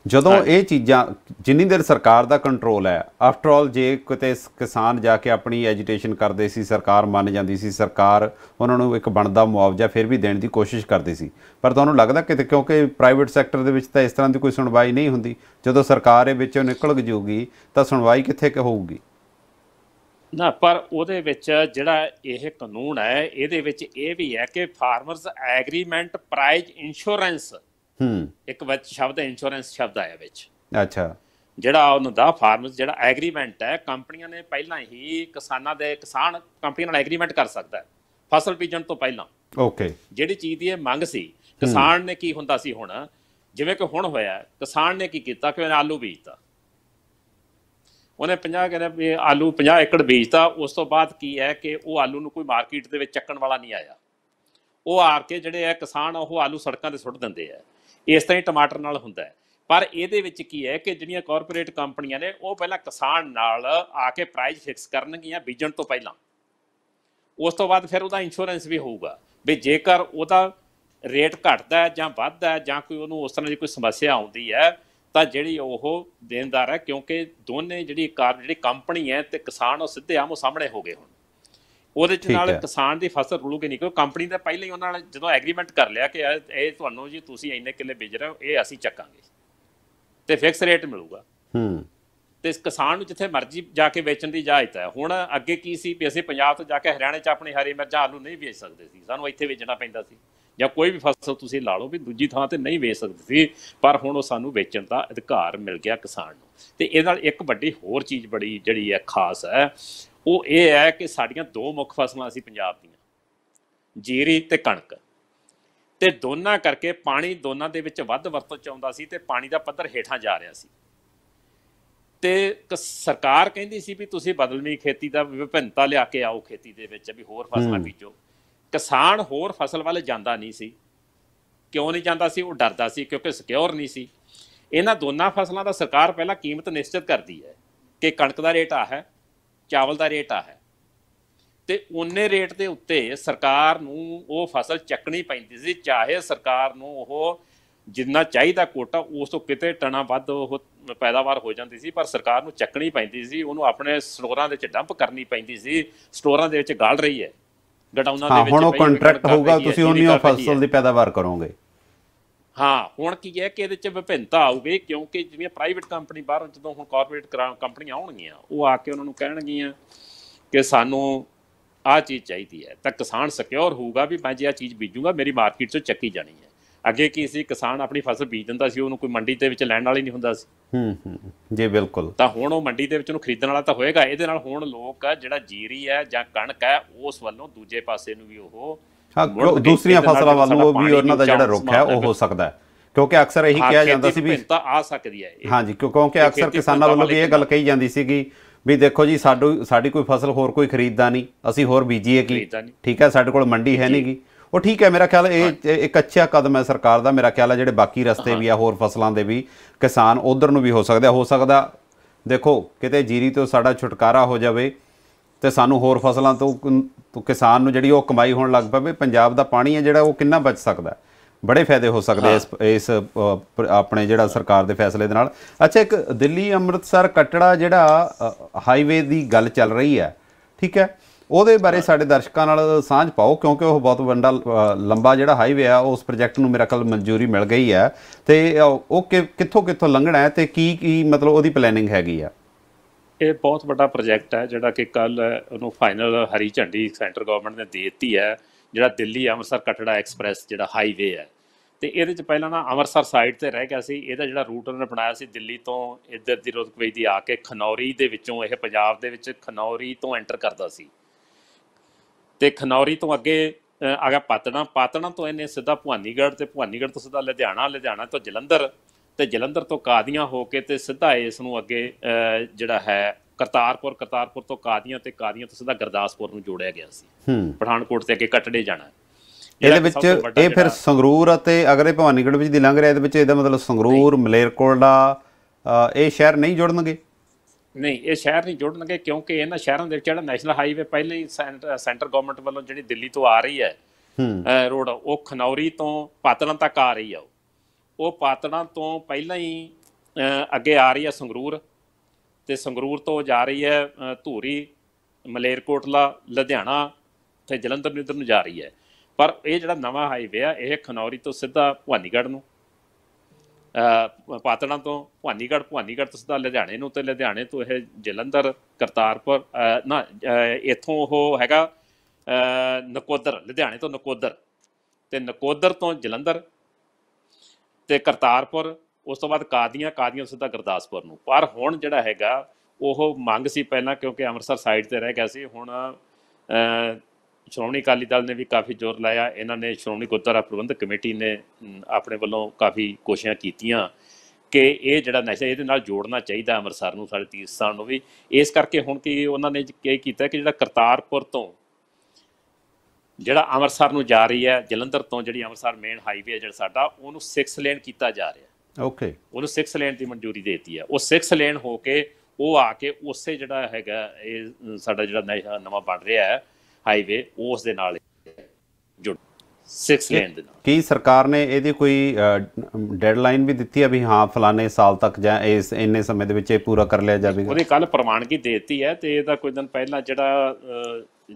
ਜਦੋਂ ਇਹ ਚੀਜ਼ਾਂ ਜਿੰਨੀ ਦੇਰ ਸਰਕਾਰ ਦਾ ਕੰਟਰੋਲ ਹੈ ਆਫਟਰ ਆਲ ਜੇ ਕਿਤੇ ਕਿਸਾਨ ਜਾ ਕੇ ਆਪਣੀ ਐਜੀਟੇਸ਼ਨ ਕਰਦੇ ਸੀ ਸਰਕਾਰ ਮੰਨ ਜਾਂਦੀ ਸੀ ਸਰਕਾਰ ਉਹਨਾਂ ਨੂੰ ਇੱਕ ਬਣਦਾ ਮੁਆਵਜ਼ਾ ਫਿਰ ਵੀ ਦੇਣ ਦੀ ਕੋਸ਼ਿਸ਼ ਕਰਦੀ ਸੀ ਪਰ ਤੁਹਾਨੂੰ ਲੱਗਦਾ ਕਿ ਕਿਉਂਕਿ ਪ੍ਰਾਈਵੇਟ ਸੈਕਟਰ ਦੇ ਵਿੱਚ ਤਾਂ ਇਸ ਤਰ੍ਹਾਂ ਦੀ ਕੋਈ ਸੁਣਵਾਈ ਨਹੀਂ ਹੁੰਦੀ ਜਦੋਂ ਸਰਕਾਰ ਇਹ ਵਿੱਚੋਂ ਨਿਕਲ ਜੂਗੀ ਤਾਂ ਸੁਣਵਾਈ ਕਿੱਥੇ ਕਿ ਹੋਊਗੀ ਨਾ ਪਰ ਉਹਦੇ ਵਿੱਚ ਜਿਹੜਾ ਇਹ ਕਾਨੂੰਨ ਹੈ ਇਹਦੇ ਵਿੱਚ ਇਹ ਵੀ ਹੈ ਕਿ ਫਾਰਮਰਸ ਐਗਰੀਮੈਂਟ ਪ੍ਰਾਈਜ਼ ਇੰਸ਼ੋਰੈਂਸ ਹੂੰ ਇੱਕ ਵਿੱਚ ਸ਼ਬਦ ਇੰਸ਼ੋਰੈਂਸ ਸ਼ਬਦ ਆਇਆ ਵਿੱਚ ਅੱਛਾ ਜਿਹੜਾ ਉਹਨਾਂ ਦਾ ਫਾਰਮਰਸ ਜਿਹੜਾ ਐਗਰੀਮੈਂਟ ਹੈ ਕੰਪਨੀਆਂ ਨੇ ਪਹਿਲਾਂ ਹੀ ਕਿਸਾਨਾਂ ਦੇ ਕਿਸਾਨ ਕੰਪਨੀ ਨਾਲ ਐਗਰੀਮੈਂਟ ਕਰ ਸਕਦਾ ਹੈ ਫਸਲ ਬੀਜਣ ਤੋਂ ਪਹਿਲਾਂ ਓਕੇ ਜਿਹੜੀ ਚੀਜ਼ ਦੀ ਇਹ ਮੰਗ ਸੀ ਕਿਸਾਨ ਨੇ ਕੀ ਹੁੰਦਾ ਸੀ ਹੁਣ ਜਿਵੇਂ ਕਿ ਹੁਣ ਹੋਇਆ ਕਿਸਾਨ ਨੇ ਕੀ ਕੀਤਾ ਕਿ ਉਹਨੇ ਆਲੂ ਬੀਜਤਾ ਉਹਨੇ 50 ਕਹਿੰਦਾ ਵੀ ਆਲੂ 50 ਏਕੜ ਬੀਜਤਾ ਉਸ ਤੋਂ ਬਾਅਦ ਕੀ ਹੈ ਕਿ ਉਹ ਆਲੂ ਨੂੰ ਕੋਈ ਮਾਰਕੀਟ ਦੇ ਵਿੱਚ ਚੱਕਣ ਵਾਲਾ ਨਹੀਂ ਆਇਆ ਉਹ ਆ ਕੇ ਜਿਹੜੇ ਆ ਕਿਸਾਨ ਉਹ ਆਲੂ ਸੜਕਾਂ ਤੇ ਸੁੱਟ ਦਿੰਦੇ ਆ ਇਸ ਤਰ੍ਹਾਂ ਹੀ ਟਮਾਟਰ ਨਾਲ ਹੁੰਦਾ ਹੈ ਪਰ ਇਹਦੇ ਵਿੱਚ ਕੀ ਹੈ ਕਿ ਜਿਹੜੀਆਂ ਕਾਰਪੋਰੇਟ ਕੰਪਨੀਆਂ ਨੇ ਉਹ ਪਹਿਲਾਂ ਕਿਸਾਨ ਨਾਲ ਆ ਕੇ ਪ੍ਰਾਈਸ ਫਿਕਸ ਕਰਨਗੀਆਂ ਬੀਜਣ ਤੋਂ ਪਹਿਲਾਂ ਉਸ ਤੋਂ ਬਾਅਦ ਫਿਰ ਉਹਦਾ ਇੰਸ਼ੋਰੈਂਸ ਵੀ ਹੋਊਗਾ ਵੀ ਜੇਕਰ ਉਹਦਾ ਰੇਟ ਘਟਦਾ ਹੈ ਜਾਂ ਵੱਧਦਾ ਹੈ ਜਾਂ ਕੋਈ ਉਹਨੂੰ ਉਸ ਤਰ੍ਹਾਂ ਦੀ ਕੋਈ ਸਮੱਸਿਆ ਆਉਂਦੀ ਹੈ ਤਾਂ ਜਿਹੜੀ ਉਹ ਦੇਣਦਾਰ ਹੈ ਕਿਉਂਕਿ ਦੋਨੇ ਜਿਹੜੀ ਕਾਰ ਜਿਹੜੀ ਕੰਪਨੀ ਹੈ ਤੇ ਕਿਸਾਨ ਉਹ ਸਿੱਧੇ ਆਮੋ ਸਾਹਮਣੇ ਹੋ ਗਏ ਹੁਣ ਉਹਦੇ ਚ ਨਾਲ ਕਿਸਾਨ ਦੀ ਫਸਲ ਰੁਲੂਗੇ ਨਹੀਂ ਕਿਉਂ ਕੰਪਨੀ ਦਾ ਪਹਿਲਾਂ ਹੀ ਉਹਨਾਂ ਨਾਲ ਜਦੋਂ ਐਗਰੀਮੈਂਟ ਕਰ ਲਿਆ ਕਿ ਇਹ ਤੁਹਾਨੂੰ ਜੀ ਤੁਸੀਂ ਇੰਨੇ ਕਿੱਲੇ ਵੇਚ ਰਹੇ ਹੋ ਇਹ ਅਸੀਂ ਚੱਕਾਂਗੇ ਤੇ ਫਿਕਸ ਰੇਟ ਮਿਲੂਗਾ ਹੂੰ ਤੇ ਕਿਸਾਨ ਨੂੰ ਜਿੱਥੇ ਮਰਜ਼ੀ ਜਾ ਕੇ ਵੇਚਣ ਦੀ ਇਜਾਜ਼ਤ ਹੈ ਹੁਣ ਅੱਗੇ ਕੀ ਸੀ ਵੀ ਅਸੀਂ ਪੰਜਾਬ ਤੋਂ ਜਾ ਕੇ ਹਰਿਆਣੇ 'ਚ ਆਪਣੀ ਹਰੀ ਮਿਰਚਾਂ ਆਲੂ ਨਹੀਂ ਵੇਚ ਸਕਦੇ ਸੀ ਸਾਨੂੰ ਇੱਥੇ ਵੇਚਣਾ ਪੈਂਦਾ ਸੀ ਜਾਂ ਕੋਈ ਵੀ ਫਸਲ ਤੁਸੀਂ ਲਾ ਲਓ ਵੀ ਦੂਜੀ ਥਾਂ ਤੇ ਨਹੀਂ ਵੇਚ ਸਕਦੇ ਸੀ ਪਰ ਹੁਣ ਉਹ ਸਾਨੂੰ ਵੇਚਣ ਦਾ ਅਧਿਕਾਰ ਮਿਲ ਗਿਆ ਕਿਸਾਨ ਨੂੰ ਤੇ ਇਹ ਨਾਲ ਇੱਕ ਵੱਡੀ ਹੋਰ ਚੀਜ਼ ਬੜੀ ਜਿਹੜੀ ਹੈ ਖਾਸ ਹੈ ਉਹ ਇਹ ਹੈ ਕਿ ਸਾਡੀਆਂ ਦੋ ਮੁੱਖ ਫਸਲਾਂ ਸੀ ਪੰਜਾਬ ਦੀਆਂ ਜੀਰੀ ਤੇ ਕਣਕ ਤੇ ਦੋਨਾਂ ਕਰਕੇ ਪਾਣੀ ਦੋਨਾਂ ਦੇ ਵਿੱਚ ਵੱਧ ਵਰਤੋਂ ਚ ਆਉਂਦਾ ਸੀ ਤੇ ਪਾਣੀ ਦਾ ਪੱਧਰ ਹੇਠਾਂ ਜਾ ਰਿਹਾ ਸੀ ਤੇ ਸਰਕਾਰ ਕਹਿੰਦੀ ਸੀ ਵੀ ਤੁਸੀਂ ਬਦਲਵੀਂ ਖੇਤੀ ਦਾ ਵਿਭਿੰਨਤਾ ਲਿਆ ਕੇ ਆਓ ਖੇਤੀ ਦੇ ਵਿੱਚ ਵੀ ਹੋਰ ਫਸਲਾਂ ਬੀਜੋ ਕਿਸਾਨ ਹੋਰ ਫਸਲ ਵੱਲ ਜਾਂਦਾ ਨਹੀਂ ਸੀ ਕਿਉਂ ਨਹੀਂ ਜਾਂਦਾ ਸੀ ਉਹ ਡਰਦਾ ਸੀ ਕਿਉਂਕਿ ਸਿਕਿਉਰ ਨਹੀਂ ਸੀ ਇਹਨਾਂ ਦੋਨਾਂ ਫਸਲਾਂ ਦਾ ਸਰਕਾਰ ਪਹਿਲਾਂ ਕੀਮਤ ਨਿਸ਼ਚਿਤ ਕਰਦੀ ਹੈ ਕਿ ਕਣਕ ਦਾ ਰੇਟ ਆ ਹੈ ਚਾਵਲ ਦਾ ਰੇਟ ਆ ਹੈ ਤੇ ਉਹਨੇ ਰੇਟ ਦੇ ਉੱਤੇ ਸਰਕਾਰ ਨੂੰ ਉਹ ਫਸਲ ਚੱਕਣੀ ਪੈਂਦੀ ਸੀ ਚਾਹੇ ਸਰਕਾਰ ਨੂੰ ਉਹ ਜਿੰਨਾ ਚਾਹੀਦਾ ਕੋਟਾ ਉਸ ਤੋਂ ਕਿਤੇ ਟਣਾ ਵੱਧ ਉਹ ਪੈਦਾਵਾਰ ਹੋ ਜਾਂਦੀ ਸੀ ਪਰ ਸਰਕਾਰ ਨੂੰ ਚੱਕਣੀ ਪੈਂਦੀ ਸੀ ਉਹਨੂੰ ਆਪਣੇ ਸਟੋਰਾਂ ਦੇ ਵਿੱਚ ਡੰਪ ਕਰਨੀ ਪੈਂਦੀ ਸੀ ਸਟੋਰਾਂ ਦੇ ਵਿੱਚ ਗਾਲ ਰਹੀ ਹੈ ਗਟਾਉਣਾ ਦੇ ਵਿੱਚ ਹੁਣ ਉਹ ਕੰਟਰੈਕਟ ਹੋਊਗਾ ਤੁਸੀਂ ਉਹਨੀਆਂ ਫਸਲ ਦੀ ਪੈਦਾਵਾਰ ਕਰੋਗੇ ਹਾਂ ਹੁਣ ਕੀ ਹੈ ਕਿ ਇਹਦੇ ਚ ਵਿਭਿੰਨਤਾ ਆਊਗੀ ਕਿਉਂਕਿ ਜਿਹੜੀਆਂ ਪ੍ਰਾਈਵੇਟ ਕੰਪਨੀ ਬਾਹਰੋਂ ਜਦੋਂ ਹੁਣ ਕਾਰਪੋਰੇਟ ਕੰਪਨੀਆਂ ਆਉਣਗੀਆਂ ਉਹ ਆ ਕੇ ਉਹਨਾਂ ਨੂੰ ਕਹਿਣਗੀਆਂ ਕਿ ਸਾਨੂੰ ਆ ਚੀਜ਼ ਚਾਹੀਦੀ ਹੈ ਤਾਂ ਕਿਸਾਨ ਸਿਕਿਉਰ ਹੋਊਗਾ ਵੀ ਮੈਂ ਜੇ ਆ ਚੀਜ਼ ਬੀਜੂਗਾ ਮੇਰੀ ਮਾਰਕੀਟ ਚੋਂ ਚੱਕੀ ਜਾਣੀ ਹੈ ਅੱਗੇ ਕੀ ਸੀ ਕਿਸਾਨ ਆਪਣੀ ਫਸਲ ਬੀਜ ਦਿੰਦਾ ਸੀ ਉਹਨੂੰ ਕੋਈ ਮੰਡੀ ਦੇ ਵਿੱਚ ਲੈਣ ਵਾਲੀ ਨਹੀਂ ਹੁੰਦਾ ਸੀ ਹੂੰ ਹੂੰ ਜੀ ਬਿਲਕੁਲ ਤਾਂ ਹੁਣ ਉਹ ਮੰਡੀ ਦੇ ਵਿੱਚ ਉਹਨੂੰ ਖਰੀਦਣ ਵਾਲਾ ਤਾਂ ਹੋਏਗਾ ਇਹਦੇ ਨਾਲ ਹੁਣ ਲੋਕ ਜਿਹੜਾ ਜੀਰੀ ਹੈ ਜਾਂ ਕਣਕ ਹੈ ਉਸ ਵੱਲੋਂ ਦੂਜੇ ਪਾਸੇ ਨੂੰ ਵੀ ਉਹ ਹਾਂ ਦੂਸਰੀਆਂ ਫਸਲਾਂ ਉਹ ਵੀ ਉਹਨਾਂ ਦਾ ਜਿਹੜਾ ਰੁੱਖ ਹੈ ਉਹ ਹੋ ਸਕਦਾ ਹੈ ਕਿਉਂਕਿ ਅਕਸਰ ਇਹੀ ਕਿਹਾ ਜਾਂਦਾ ਸੀ ਵੀ ਤਾਂ ਆ ਸਕਦੀ ਹੈ ਹਾਂਜੀ ਕਿਉਂਕਿ ਅਕਸਰ ਕਿਸਾਨਾਂ ਵੱਲੋਂ ਵੀ ਇਹ ਗੱਲ ਕਹੀ ਜਾਂਦੀ ਸੀਗੀ ਵੀ ਦੇਖੋ ਜੀ ਸਾਡੂ ਸਾਡੀ ਕੋਈ ਫਸਲ ਹੋਰ ਕੋਈ ਖਰੀਦਦਾ ਨਹੀਂ ਅਸੀਂ ਹੋਰ ਬੀਜੀਏ ਕੀ ਠੀਕ ਹੈ ਸਾਡੇ ਕੋਲ ਮੰਡੀ ਹੈ ਨਹੀਂਗੀ ਉਹ ਠੀਕ ਹੈ ਮੇਰਾ ਖਿਆਲ ਇਹ ਇੱਕ ਅੱਛਾ ਕਦਮ ਹੈ ਸਰਕਾਰ ਦਾ ਮੇਰਾ ਖਿਆਲ ਹੈ ਜਿਹੜੇ ਬਾਕੀ ਰਸਤੇ ਵੀ ਆ ਹੋਰ ਫਸਲਾਂ ਦੇ ਵੀ ਕਿਸਾਨ ਉਧਰ ਨੂੰ ਵੀ ਹੋ ਸਕਦਾ ਹੋ ਸਕਦਾ ਦੇਖੋ ਕਿਤੇ ਜੀਰੀ ਤੋਂ ਸਾਡਾ ਛੁਟਕਾਰਾ ਹੋ ਜਾਵੇ ਤੇ ਸਾਨੂੰ ਹੋਰ ਫਸਲਾਂ ਤੋਂ ਕਿਸਾਨ ਨੂੰ ਜਿਹੜੀ ਉਹ ਕਮਾਈ ਹੋਣ ਲੱਗ ਪਵੇ ਪੰਜਾਬ ਦਾ ਪਾਣੀ ਹੈ ਜਿਹੜਾ ਉਹ ਕਿੰਨਾ ਬਚ ਸਕਦਾ ਬੜੇ ਫਾਇਦੇ ਹੋ ਸਕਦੇ ਇਸ ਇਸ ਆਪਣੇ ਜਿਹੜਾ ਸਰਕਾਰ ਦੇ ਫੈਸਲੇ ਦੇ ਨਾਲ ਅੱਛਾ ਇੱਕ ਦਿੱਲੀ ਅੰਮ੍ਰਿਤਸਰ ਕਟੜਾ ਜਿਹੜਾ ਹਾਈਵੇ ਦੀ ਗੱਲ ਚੱਲ ਰਹੀ ਹੈ ਠੀਕ ਹੈ ਉਹਦੇ ਬਾਰੇ ਸਾਡੇ ਦਰਸ਼ਕਾਂ ਨਾਲ ਸਾਂਝ ਪਾਓ ਕਿਉਂਕਿ ਉਹ ਬਹੁਤ ਵੱਡਾ ਲੰਬਾ ਜਿਹੜਾ ਹਾਈਵੇ ਆ ਉਸ ਪ੍ਰੋਜੈਕਟ ਨੂੰ ਮੇਰਾ ਕੱਲ ਮਨਜ਼ੂਰੀ ਮਿਲ ਗਈ ਹੈ ਤੇ ਉਹ ਕਿੱਥੋਂ ਕਿੱਥੋਂ ਲੰਘਣਾ ਹੈ ਤੇ ਕੀ ਕੀ ਮਤਲਬ ਉਹਦੀ ਪਲੈਨਿੰਗ ਹੈਗੀ ਆ ਇਹ ਬਹੁਤ ਵੱਡਾ ਪ੍ਰੋਜੈਕਟ ਹੈ ਜਿਹੜਾ ਕਿ ਕੱਲ ਉਹਨੂੰ ਫਾਈਨਲ ਹਰੀ ਝੰਡੀ ਸੈਂਟਰ ਗਵਰਨਮੈਂਟ ਨੇ ਦੇ ਦਿੱਤੀ ਹੈ ਜਿਹੜਾ ਦਿੱਲੀ ਅੰਮ੍ਰਿਤਸਰ ਕਟੜਾ ਐਕਸਪ੍ਰੈਸ ਜਿਹੜਾ ਹਾਈਵੇ ਹੈ ਤੇ ਇਹਦੇ ਚ ਪਹਿਲਾਂ ਨਾ ਅੰਮ੍ਰਿਤਸਰ ਸਾਈਡ ਤੇ ਰਹਿ ਗਿਆ ਸੀ ਇਹਦਾ ਜਿਹੜਾ ਰੂਟ ਉਹਨੇ ਨੇ ਬਣਾਇਆ ਸੀ ਦਿੱਲੀ ਤੋਂ ਇੱਧਰ ਦੀ ਰੋਦਕਵੇਈ ਦੀ ਆ ਕੇ ਖਨੌਰੀ ਦੇ ਵਿੱਚੋਂ ਇਹ ਪੰਜਾਬ ਦੇ ਵਿੱਚ ਖਨੌਰੀ ਤੋਂ ਐਂਟਰ ਕਰਦਾ ਸੀ ਤੇ ਖਨੌਰੀ ਤੋਂ ਅੱਗੇ ਆਗਾ ਪਾਤਣਾ ਪਾਤਣਾ ਤੋਂ ਇਹਨੇ ਸਿੱਧਾ ਭਵਾਨੀਗੜ੍ਹ ਤੇ ਭਵਾਨੀਗੜ੍ਹ ਤੋਂ ਸਿੱਧਾ ਲੁਧਿਆਣਾ ਲੁਧਿਆਣਾ ਤੋਂ ਜਲੰਧਰ ਤੇ ਜਲੰਧਰ ਤੋਂ ਕਾਦੀਆਂ ਹੋ ਕੇ ਤੇ ਸਿੱਧਾ ਇਸ ਨੂੰ ਅੱਗੇ ਜਿਹੜਾ ਹੈ ਕਰਤਾਰਪੁਰ ਕਰਤਾਰਪੁਰ ਤੋਂ ਕਾਦੀਆਂ ਤੇ ਕਾਦੀਆਂ ਤੋਂ ਸਿੱਧਾ ਗਰਦਾਸਪੁਰ ਨੂੰ ਜੋੜਿਆ ਗਿਆ ਸੀ ਪਠਾਨਕੋਟ ਤੇ ਅੱਗੇ ਕਟੜੇ ਜਾਣਾ ਇਹਦੇ ਵਿੱਚ ਇਹ ਫਿਰ ਸੰਗਰੂਰ ਅਤੇ ਅਗਰੇ ਭਵਾਨੀਗੜ੍ਹ ਵਿੱਚ ਦੀ ਲੰਘ ਰਿਹਾ ਇਹਦੇ ਵਿੱਚ ਇਹਦਾ ਮਤਲਬ ਸੰਗਰੂਰ ਮਲੇਰਕੋਟਲਾ ਇਹ ਸ਼ਹਿਰ ਨਹੀਂ ਜੁੜਨਗੇ ਨਹੀਂ ਇਹ ਸ਼ਹਿਰ ਨਹੀਂ ਜੁੜਨਗੇ ਕਿਉਂਕਿ ਇਹਨਾਂ ਸ਼ਹਿਰਾਂ ਦੇ ਵਿੱਚ ਜਿਹੜਾ ਨੈਸ਼ਨਲ ਹਾਈਵੇ ਪਹਿਲਾਂ ਹੀ ਸੈਂਟਰ ਗਵਰਨਮੈਂਟ ਵੱਲੋਂ ਜਿਹੜੀ ਦਿੱਲੀ ਤੋਂ ਆ ਰਹੀ ਹੈ ਰੋਡ ਉਹ ਖਨੌਰੀ ਤੋਂ ਪਾਤਲਨ ਤੱਕ ਆ ਰਹੀ ਆ ਉਹ ਪਾਤੜਾਂ ਤੋਂ ਪਹਿਲਾਂ ਹੀ ਅੱਗੇ ਆ ਰਹੀ ਹੈ ਸੰਗਰੂਰ ਤੇ ਸੰਗਰੂਰ ਤੋਂ ਜਾ ਰਹੀ ਹੈ ਧੂਰੀ ਮਲੇਰਕੋਟਲਾ ਲੁਧਿਆਣਾ ਤੇ ਜਲੰਧਰ ਨੂੰ ਇਧਰ ਨੂੰ ਜਾ ਰਹੀ ਹੈ ਪਰ ਇਹ ਜਿਹੜਾ ਨਵਾਂ ਹਾਈਵੇ ਆ ਇਹ ਖਨੌਰੀ ਤੋਂ ਸਿੱਧਾ ਭਵਾਨੀਗੜ੍ਹ ਨੂੰ ਪਾਤੜਾਂ ਤੋਂ ਭਵਾਨੀਗੜ੍ਹ ਭਵਾਨੀਗੜ੍ਹ ਤੋਂ ਸਿੱਧਾ ਲੁਧਿਆਣੇ ਨੂੰ ਤੇ ਲੁਧਿਆਣੇ ਤੋਂ ਇਹ ਜਲੰਧਰ ਕਰਤਾਰਪੁਰ ਨਾ ਇਥੋਂ ਉਹ ਹੈਗਾ ਨਕੋਦਰ ਲੁਧਿਆਣੇ ਤੋਂ ਨਕੋਦਰ ਤੇ ਨਕੋਦਰ ਤੋਂ ਜਲੰਧਰ ਤੇ ਕਰਤਾਰਪੁਰ ਉਸ ਤੋਂ ਬਾਅਦ ਕਾਦੀਆਂ ਕਾਦੀਆਂ ਸਿੱਧਾ ਗੁਰਦਾਸਪੁਰ ਨੂੰ ਪਰ ਹੁਣ ਜਿਹੜਾ ਹੈਗਾ ਉਹ ਮੰਗ ਸੀ ਪਹਿਲਾਂ ਕਿਉਂਕਿ ਅੰਮ੍ਰਿਤਸਰ ਸਾਈਡ ਤੇ ਰਹਿ ਗਿਆ ਸੀ ਹੁਣ ਸ਼੍ਰੋਮਣੀ ਅਕਾਲੀ ਦਲ ਨੇ ਵੀ ਕਾਫੀ ਜ਼ੋਰ ਲਾਇਆ ਇਹਨਾਂ ਨੇ ਸ਼੍ਰੋਮਣੀ ਗੁਰਦੁਆਰਾ ਪ੍ਰਬੰਧਕ ਕਮੇਟੀ ਨੇ ਆਪਣੇ ਵੱਲੋਂ ਕਾਫੀ ਕੋਸ਼ਿਸ਼ਾਂ ਕੀਤੀਆਂ ਕਿ ਇਹ ਜਿਹੜਾ ਨਸ਼ਾ ਇਹਦੇ ਨਾਲ ਜੋੜਨਾ ਚਾਹੀਦਾ ਅੰਮ੍ਰਿਤਸਰ ਨੂੰ ਸਾਡੇ ਤੀਰਥ ਨੂੰ ਵੀ ਇਸ ਕਰਕੇ ਹੁਣ ਕੀ ਉਹਨਾਂ ਨੇ ਕੀ ਕੀਤਾ ਕਿ ਜਿਹੜਾ ਕਰਤਾਰਪੁਰ ਤੋਂ ਜਿਹੜਾ ਅੰਮ੍ਰਿਤਸਰ ਨੂੰ ਜਾ ਰਹੀ ਹੈ ਜਲੰਧਰ ਤੋਂ ਜਿਹੜੀ ਅੰਮ੍ਰਿਤਸਰ ਮੇਨ ਹਾਈਵੇ ਹੈ ਜਿਹੜਾ ਸਾਡਾ ਉਹਨੂੰ 6 ਲੇਨ ਕੀਤਾ ਜਾ ਰਿਹਾ ਓਕੇ ਉਹਨੂੰ 6 ਲੇਨ ਦੀ ਮਨਜ਼ੂਰੀ ਦੇਤੀ ਹੈ ਉਹ 6 ਲੇਨ ਹੋ ਕੇ ਉਹ ਆ ਕੇ ਉਸੇ ਜਿਹੜਾ ਹੈਗਾ ਇਹ ਸਾਡਾ ਜਿਹੜਾ ਨਵਾਂ ਬਣ ਰਿਹਾ ਹੈ ਹਾਈਵੇ ਉਸ ਦੇ ਨਾਲ ਜੁੜ 6 ਲੈਣ ਦੇ ਨਾਲ ਕੀ ਸਰਕਾਰ ਨੇ ਇਹਦੀ ਕੋਈ ਡੈਡਲਾਈਨ ਵੀ ਦਿੱਤੀ ਹੈ ਵੀ ਹਾਂ ਫਲਾਣੇ ਸਾਲ ਤੱਕ ਜਾਂ ਇਸ ਇੰਨੇ ਸਮੇਂ ਦੇ ਵਿੱਚ ਇਹ ਪੂਰਾ ਕਰ ਲਿਆ ਜਾਵੇਗਾ ਉਹਦੀ ਕੱਲ ਦੇ ਦਿੱਤੀ ਹੈ ਤੇ ਇਹਦਾ ਕੁਝ ਦਿਨ ਪਹਿਲਾਂ ਜਿਹੜਾ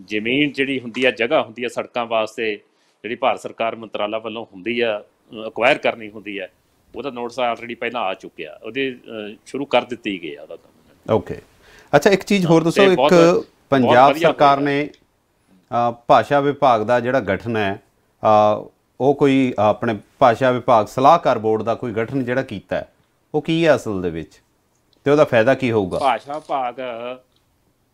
ਜ਼ਮੀਨ ਜਿਹੜੀ ਹੁੰਦੀ ਹੈ ਜਗ੍ਹਾ ਹੁੰਦੀ ਹੈ ਸੜਕਾਂ ਵਾਸਤੇ ਜਿਹੜੀ ਭਾਰਤ ਸਰਕਾਰ ਮੰਤਰਾਲਾ ਵੱਲੋਂ ਹੁੰਦੀ ਆ ਅਕਵਾਇਰ ਕਰਨੀ ਹੁੰਦੀ ਹੈ ਉਹਦਾ ਨੋਟਿਸ ਆਲਰੇਡੀ ਪਹਿਲਾਂ ਆ ਚੁੱਕਿਆ ਉਹਦੇ ਸ਼ੁਰੂ ਕਰ ਦਿੱਤੀ ਗਈ ਆ ਉਹਦਾ ਕੰਮ ਓਕੇ ਅੱਛਾ ਇੱਕ ਚੀਜ਼ ਹੋਰ ਦੱਸੋ ਇੱਕ ਪੰਜਾਬ ਸਰਕਾਰ ਨੇ ਭਾਸ਼ਾ ਵਿਭਾਗ ਦਾ ਜਿਹੜਾ ਗਠਨ ਹੈ ਉਹ ਕੋਈ ਆਪਣੇ ਭਾਸ਼ਾ ਵਿਭਾਗ ਸਲਾਹਕਾਰ ਬੋਰਡ ਦਾ ਕੋਈ ਗਠਨ ਜਿਹੜਾ ਕੀਤਾ ਹੈ ਉਹ ਕੀ ਹੈ ਅਸਲ ਦੇ ਵਿੱਚ ਤੇ ਉਹਦਾ ਫਾਇਦਾ ਕੀ ਹੋਊਗਾ ਭਾਸ਼ਾ ਭਾਗ